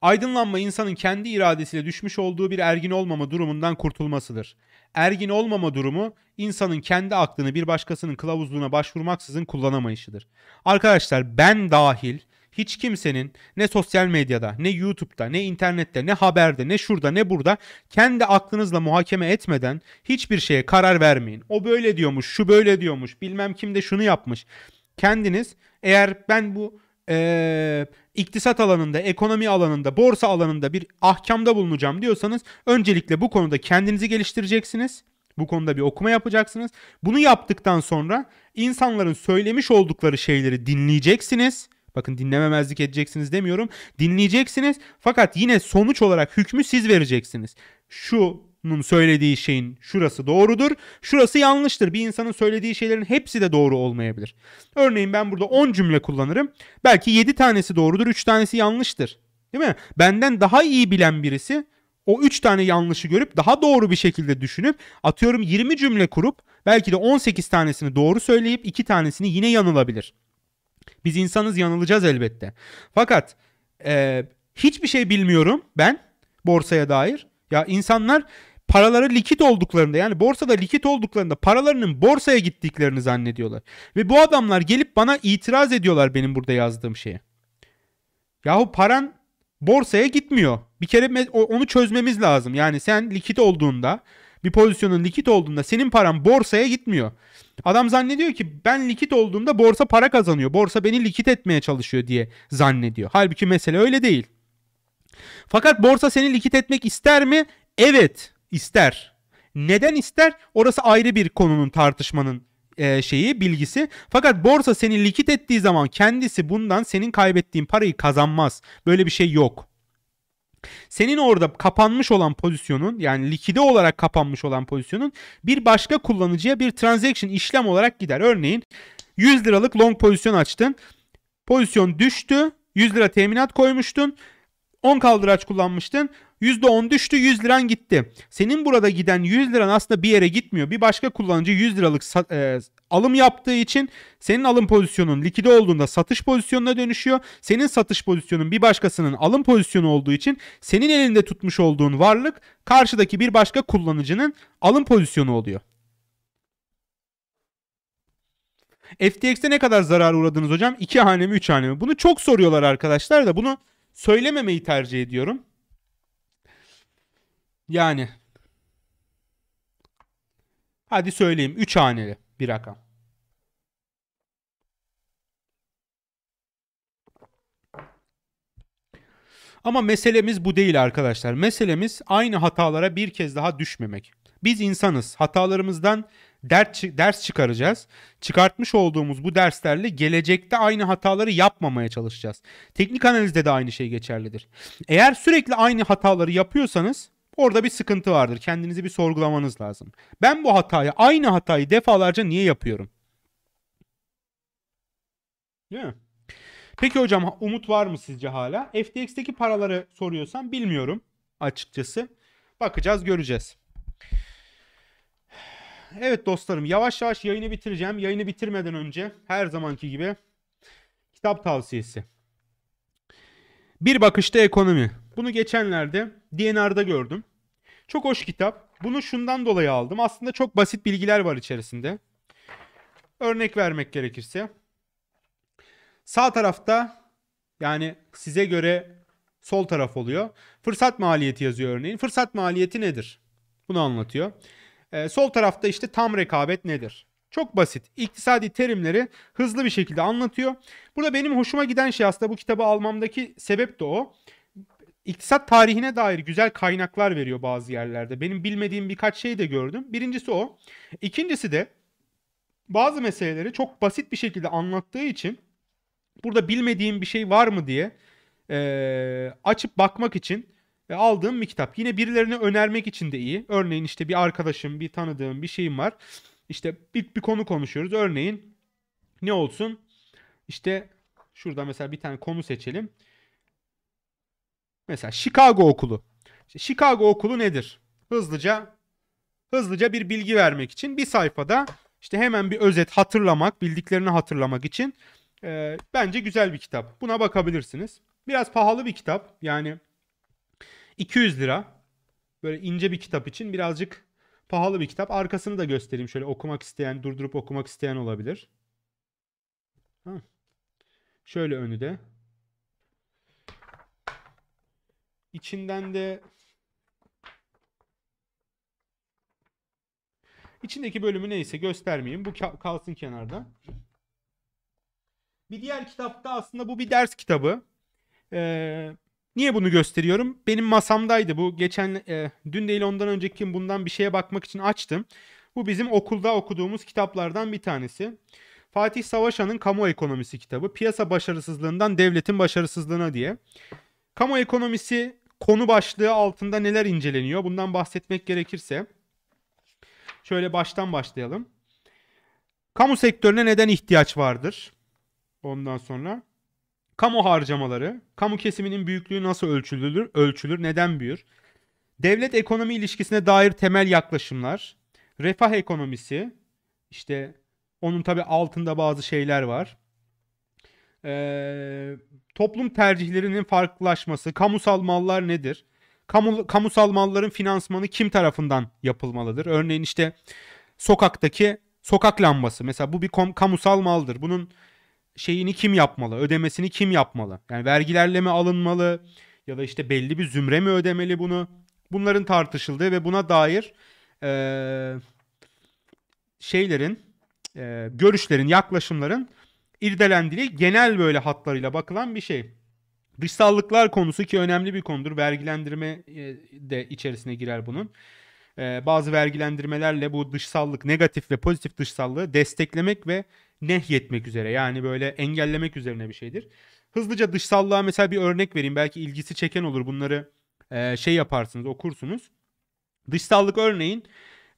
Aydınlanma insanın kendi iradesiyle düşmüş olduğu bir ergin olmama durumundan kurtulmasıdır. Ergin olmama durumu insanın kendi aklını bir başkasının kılavuzluğuna başvurmaksızın kullanamayışıdır. Arkadaşlar ben dahil hiç kimsenin ne sosyal medyada, ne YouTube'da, ne internette, ne haberde, ne şurada, ne burada kendi aklınızla muhakeme etmeden hiçbir şeye karar vermeyin. O böyle diyormuş, şu böyle diyormuş, bilmem kim de şunu yapmış. Kendiniz eğer ben bu ee, iktisat alanında, ekonomi alanında, borsa alanında bir ahkamda bulunacağım diyorsanız öncelikle bu konuda kendinizi geliştireceksiniz. Bu konuda bir okuma yapacaksınız. Bunu yaptıktan sonra insanların söylemiş oldukları şeyleri dinleyeceksiniz Bakın dinlememezlik edeceksiniz demiyorum. Dinleyeceksiniz fakat yine sonuç olarak hükmü siz vereceksiniz. Şu bunun söylediği şeyin şurası doğrudur, şurası yanlıştır. Bir insanın söylediği şeylerin hepsi de doğru olmayabilir. Örneğin ben burada 10 cümle kullanırım. Belki 7 tanesi doğrudur, 3 tanesi yanlıştır. Değil mi? Benden daha iyi bilen birisi o 3 tane yanlışı görüp daha doğru bir şekilde düşünüp atıyorum 20 cümle kurup belki de 18 tanesini doğru söyleyip 2 tanesini yine yanılabilir. Biz insanız yanılacağız elbette. Fakat e, hiçbir şey bilmiyorum ben borsaya dair. Ya insanlar paraları likit olduklarında yani borsada likit olduklarında paralarının borsaya gittiklerini zannediyorlar. Ve bu adamlar gelip bana itiraz ediyorlar benim burada yazdığım şeye. Yahu paran borsaya gitmiyor. Bir kere onu çözmemiz lazım. Yani sen likit olduğunda bir pozisyonun likit olduğunda senin paran borsaya gitmiyor. Adam zannediyor ki ben likit olduğumda borsa para kazanıyor. Borsa beni likit etmeye çalışıyor diye zannediyor. Halbuki mesele öyle değil. Fakat borsa seni likit etmek ister mi? Evet, ister. Neden ister? Orası ayrı bir konunun tartışmanın e, şeyi bilgisi. Fakat borsa seni likit ettiği zaman kendisi bundan senin kaybettiğin parayı kazanmaz. Böyle bir şey yok. Senin orada kapanmış olan pozisyonun yani likide olarak kapanmış olan pozisyonun bir başka kullanıcıya bir transaction işlem olarak gider. Örneğin 100 liralık long pozisyon açtın. Pozisyon düştü. 100 lira teminat koymuştun. 10 kaldıraç kullanmıştın. %10 düştü 100 liran gitti. Senin burada giden 100 liran aslında bir yere gitmiyor. Bir başka kullanıcı 100 liralık e, alım yaptığı için senin alım pozisyonun likide olduğunda satış pozisyonuna dönüşüyor. Senin satış pozisyonun bir başkasının alım pozisyonu olduğu için senin elinde tutmuş olduğun varlık karşıdaki bir başka kullanıcının alım pozisyonu oluyor. FTX'te ne kadar zarar uğradınız hocam? 2 hane mi 3 hane mi? Bunu çok soruyorlar arkadaşlar da bunu söylememeyi tercih ediyorum. Yani. Hadi söyleyeyim. 3 haneli bir rakam. Ama meselemiz bu değil arkadaşlar. Meselemiz aynı hatalara bir kez daha düşmemek. Biz insanız. Hatalarımızdan ders çıkaracağız. Çıkartmış olduğumuz bu derslerle gelecekte aynı hataları yapmamaya çalışacağız. Teknik analizde de aynı şey geçerlidir. Eğer sürekli aynı hataları yapıyorsanız Orada bir sıkıntı vardır. Kendinizi bir sorgulamanız lazım. Ben bu hatayı, aynı hatayı defalarca niye yapıyorum? Değil mi? Peki hocam umut var mı sizce hala? FTX'teki paraları soruyorsan bilmiyorum açıkçası. Bakacağız göreceğiz. Evet dostlarım yavaş yavaş yayını bitireceğim. Yayını bitirmeden önce her zamanki gibi kitap tavsiyesi. Bir bakışta ekonomi. Bunu geçenlerde DNR'da gördüm. Çok hoş kitap. Bunu şundan dolayı aldım. Aslında çok basit bilgiler var içerisinde. Örnek vermek gerekirse. Sağ tarafta yani size göre sol taraf oluyor. Fırsat maliyeti yazıyor örneğin. Fırsat maliyeti nedir? Bunu anlatıyor. Ee, sol tarafta işte tam rekabet nedir? Çok basit. İktisadi terimleri hızlı bir şekilde anlatıyor. Burada benim hoşuma giden şey aslında bu kitabı almamdaki sebep de o. İktisat tarihine dair güzel kaynaklar veriyor bazı yerlerde. Benim bilmediğim birkaç şey de gördüm. Birincisi o. İkincisi de bazı meseleleri çok basit bir şekilde anlattığı için burada bilmediğim bir şey var mı diye e, açıp bakmak için e, aldığım bir kitap. Yine birilerine önermek için de iyi. Örneğin işte bir arkadaşım, bir tanıdığım bir şeyim var. İşte bir, bir konu konuşuyoruz. Örneğin ne olsun? İşte şurada mesela bir tane konu seçelim. Mesela Chicago okulu. İşte Chicago okulu nedir? Hızlıca hızlıca bir bilgi vermek için bir sayfada işte hemen bir özet hatırlamak, bildiklerini hatırlamak için e, bence güzel bir kitap. Buna bakabilirsiniz. Biraz pahalı bir kitap. Yani 200 lira. Böyle ince bir kitap için birazcık pahalı bir kitap. Arkasını da göstereyim şöyle okumak isteyen, durdurup okumak isteyen olabilir. Şöyle önü de. İçinden de içindeki bölümü neyse göstermeyeyim. Bu kalsın kenarda. Bir diğer kitapta aslında bu bir ders kitabı. Ee, niye bunu gösteriyorum? Benim masamdaydı bu. Geçen e, dün değil ondan önceki bundan bir şeye bakmak için açtım. Bu bizim okulda okuduğumuz kitaplardan bir tanesi. Fatih Savaşan'ın Kamu Ekonomisi kitabı. Piyasa başarısızlığından devletin başarısızlığına diye. Kamu ekonomisi konu başlığı altında neler inceleniyor? Bundan bahsetmek gerekirse şöyle baştan başlayalım. Kamu sektörüne neden ihtiyaç vardır? Ondan sonra kamu harcamaları, kamu kesiminin büyüklüğü nasıl ölçülür, ölçülür, neden büyür? Devlet ekonomi ilişkisine dair temel yaklaşımlar, refah ekonomisi, işte onun tabi altında bazı şeyler var e, toplum tercihlerinin farklılaşması, kamusal mallar nedir? Kamu, kamusal malların finansmanı kim tarafından yapılmalıdır? Örneğin işte sokaktaki sokak lambası mesela bu bir kom, kamusal maldır. Bunun şeyini kim yapmalı? Ödemesini kim yapmalı? Yani vergilerle mi alınmalı? Ya da işte belli bir zümre mi ödemeli bunu? Bunların tartışıldığı ve buna dair e, şeylerin, e, görüşlerin, yaklaşımların irdelendiği genel böyle hatlarıyla bakılan bir şey. Dışsallıklar konusu ki önemli bir konudur. Vergilendirme e, de içerisine girer bunun. E, bazı vergilendirmelerle bu dışsallık, negatif ve pozitif dışsallığı desteklemek ve nehyetmek üzere yani böyle engellemek üzerine bir şeydir. Hızlıca dışsallığa mesela bir örnek vereyim. Belki ilgisi çeken olur. Bunları e, şey yaparsınız, okursunuz. Dışsallık örneğin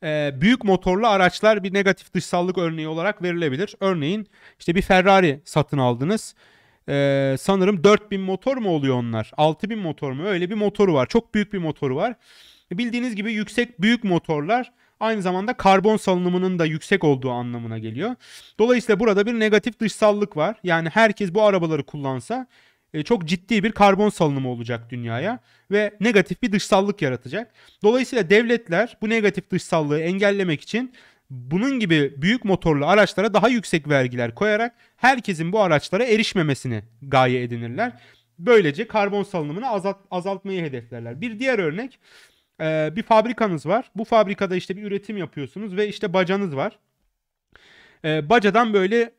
e, büyük motorlu araçlar bir negatif dışsallık örneği olarak verilebilir. Örneğin işte bir Ferrari satın aldınız. E, sanırım 4000 motor mu oluyor onlar? 6000 motor mu? Öyle bir motoru var. Çok büyük bir motoru var. Bildiğiniz gibi yüksek büyük motorlar aynı zamanda karbon salınımının da yüksek olduğu anlamına geliyor. Dolayısıyla burada bir negatif dışsallık var. Yani herkes bu arabaları kullansa e, çok ciddi bir karbon salınımı olacak dünyaya ve negatif bir dışsallık yaratacak. Dolayısıyla devletler bu negatif dışsallığı engellemek için bunun gibi büyük motorlu araçlara daha yüksek vergiler koyarak herkesin bu araçlara erişmemesini gaye edinirler. Böylece karbon salınımını azalt, azaltmayı hedeflerler. Bir diğer örnek e, bir fabrikanız var. Bu fabrikada işte bir üretim yapıyorsunuz ve işte bacanız var. E, bacadan böyle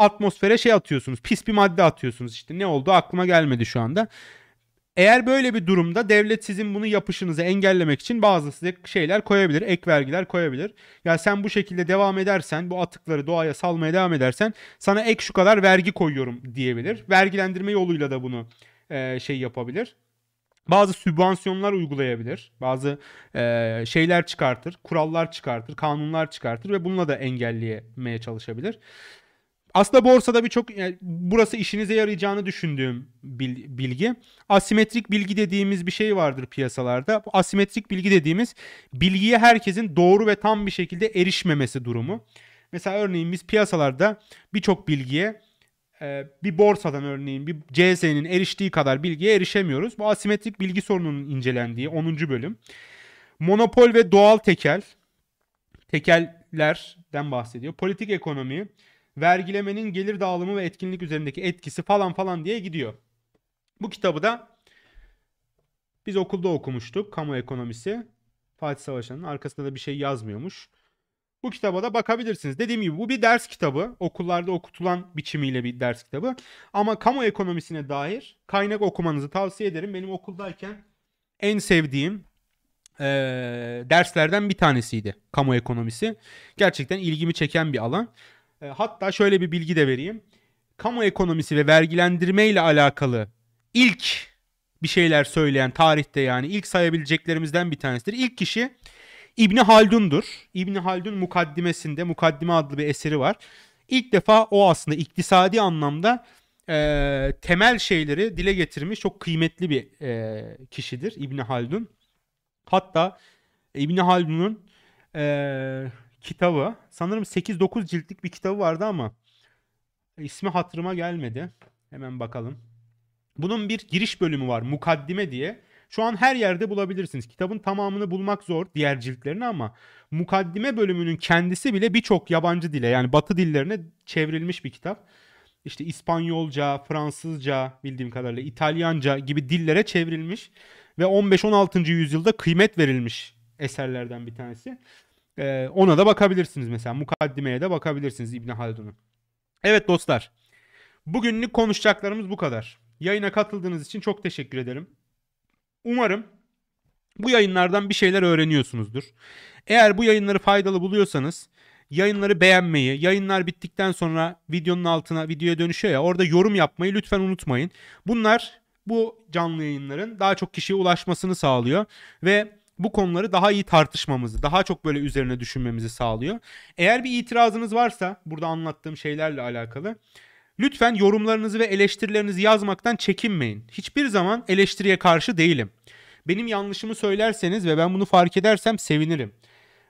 atmosfere şey atıyorsunuz. Pis bir madde atıyorsunuz İşte Ne oldu aklıma gelmedi şu anda. Eğer böyle bir durumda devlet sizin bunu yapışınızı engellemek için bazı size şeyler koyabilir, ek vergiler koyabilir. Ya yani sen bu şekilde devam edersen, bu atıkları doğaya salmaya devam edersen sana ek şu kadar vergi koyuyorum diyebilir. Vergilendirme yoluyla da bunu e, şey yapabilir. Bazı sübvansiyonlar uygulayabilir. Bazı e, şeyler çıkartır, kurallar çıkartır, kanunlar çıkartır ve bununla da engelleyemeye çalışabilir aslında borsada birçok yani burası işinize yarayacağını düşündüğüm bilgi. Asimetrik bilgi dediğimiz bir şey vardır piyasalarda. Bu asimetrik bilgi dediğimiz bilgiye herkesin doğru ve tam bir şekilde erişmemesi durumu. Mesela örneğin biz piyasalarda birçok bilgiye e, bir borsadan örneğin bir CS'nin eriştiği kadar bilgiye erişemiyoruz. Bu asimetrik bilgi sorununun incelendiği 10. bölüm. Monopol ve doğal tekel tekellerden bahsediyor. Politik ekonomi, vergilemenin gelir dağılımı ve etkinlik üzerindeki etkisi falan falan diye gidiyor. Bu kitabı da biz okulda okumuştuk. Kamu ekonomisi. Fatih Savaşan'ın arkasında da bir şey yazmıyormuş. Bu kitaba da bakabilirsiniz. Dediğim gibi bu bir ders kitabı. Okullarda okutulan biçimiyle bir ders kitabı. Ama kamu ekonomisine dair kaynak okumanızı tavsiye ederim. Benim okuldayken en sevdiğim e, derslerden bir tanesiydi kamu ekonomisi. Gerçekten ilgimi çeken bir alan. E, hatta şöyle bir bilgi de vereyim. Kamu ekonomisi ve vergilendirme ile alakalı ilk bir şeyler söyleyen tarihte yani ilk sayabileceklerimizden bir tanesidir. İlk kişi İbni Haldun'dur. İbni Haldun mukaddimesinde Mukaddime adlı bir eseri var. İlk defa o aslında iktisadi anlamda e, temel şeyleri dile getirmiş çok kıymetli bir e, kişidir İbni Haldun. Hatta İbni Haldun'un e, kitabı. Sanırım 8-9 ciltlik bir kitabı vardı ama ismi hatırıma gelmedi. Hemen bakalım. Bunun bir giriş bölümü var mukaddime diye. Şu an her yerde bulabilirsiniz. Kitabın tamamını bulmak zor diğer ciltlerini ama mukaddime bölümünün kendisi bile birçok yabancı dile yani batı dillerine çevrilmiş bir kitap. İşte İspanyolca, Fransızca bildiğim kadarıyla İtalyanca gibi dillere çevrilmiş ve 15-16. yüzyılda kıymet verilmiş eserlerden bir tanesi. Ee, ona da bakabilirsiniz mesela. Mukaddimeye de bakabilirsiniz İbni Haldun'un. Evet dostlar. Bugünlük konuşacaklarımız bu kadar. Yayına katıldığınız için çok teşekkür ederim. Umarım bu yayınlardan bir şeyler öğreniyorsunuzdur. Eğer bu yayınları faydalı buluyorsanız yayınları beğenmeyi, yayınlar bittikten sonra videonun altına videoya dönüşüyor ya orada yorum yapmayı lütfen unutmayın. Bunlar bu canlı yayınların daha çok kişiye ulaşmasını sağlıyor ve bu konuları daha iyi tartışmamızı, daha çok böyle üzerine düşünmemizi sağlıyor. Eğer bir itirazınız varsa burada anlattığım şeylerle alakalı lütfen yorumlarınızı ve eleştirilerinizi yazmaktan çekinmeyin. Hiçbir zaman eleştiriye karşı değilim. Benim yanlışımı söylerseniz ve ben bunu fark edersem sevinirim.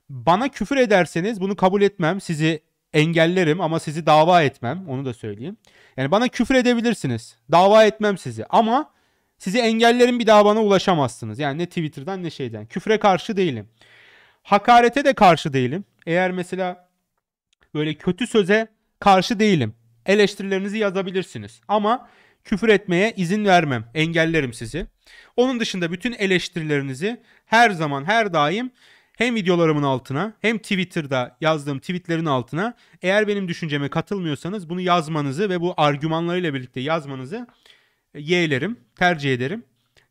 Bana küfür ederseniz bunu kabul etmem. Sizi engellerim ama sizi dava etmem. Onu da söyleyeyim. Yani bana küfür edebilirsiniz. Dava etmem sizi ama sizi engellerin bir daha bana ulaşamazsınız. Yani ne Twitter'dan ne şeyden. Küfre karşı değilim. Hakarete de karşı değilim. Eğer mesela böyle kötü söze karşı değilim. Eleştirilerinizi yazabilirsiniz. Ama küfür etmeye izin vermem. Engellerim sizi. Onun dışında bütün eleştirilerinizi her zaman her daim hem videolarımın altına hem Twitter'da yazdığım tweetlerin altına eğer benim düşünceme katılmıyorsanız bunu yazmanızı ve bu argümanlarıyla birlikte yazmanızı yeğlerim, tercih ederim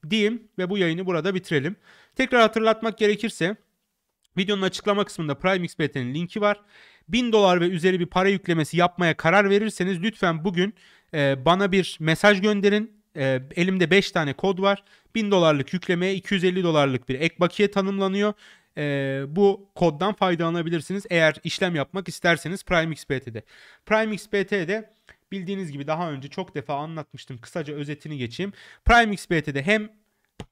diyeyim ve bu yayını burada bitirelim. Tekrar hatırlatmak gerekirse videonun açıklama kısmında Prime XBT'nin linki var. 1000 dolar ve üzeri bir para yüklemesi yapmaya karar verirseniz lütfen bugün e, bana bir mesaj gönderin. E, elimde 5 tane kod var. 1000 dolarlık yüklemeye 250 dolarlık bir ek bakiye tanımlanıyor. E, bu koddan faydalanabilirsiniz eğer işlem yapmak isterseniz Prime XBT'de. Prime XBT'de Bildiğiniz gibi daha önce çok defa anlatmıştım. Kısaca özetini geçeyim. Prime XBT'de hem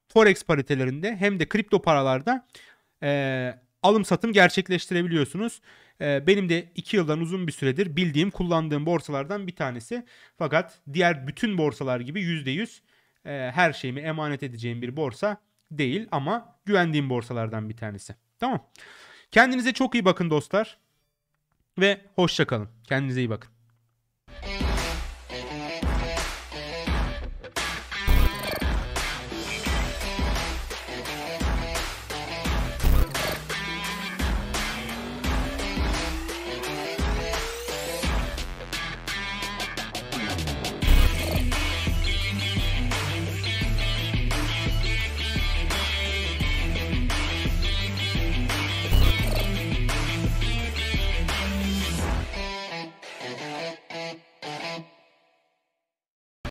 forex paritelerinde hem de kripto paralarda e, alım satım gerçekleştirebiliyorsunuz. E, benim de 2 yıldan uzun bir süredir bildiğim, kullandığım borsalardan bir tanesi. Fakat diğer bütün borsalar gibi %100 e, her şeyimi emanet edeceğim bir borsa değil ama güvendiğim borsalardan bir tanesi. Tamam. Kendinize çok iyi bakın dostlar ve hoşça kalın. Kendinize iyi bakın.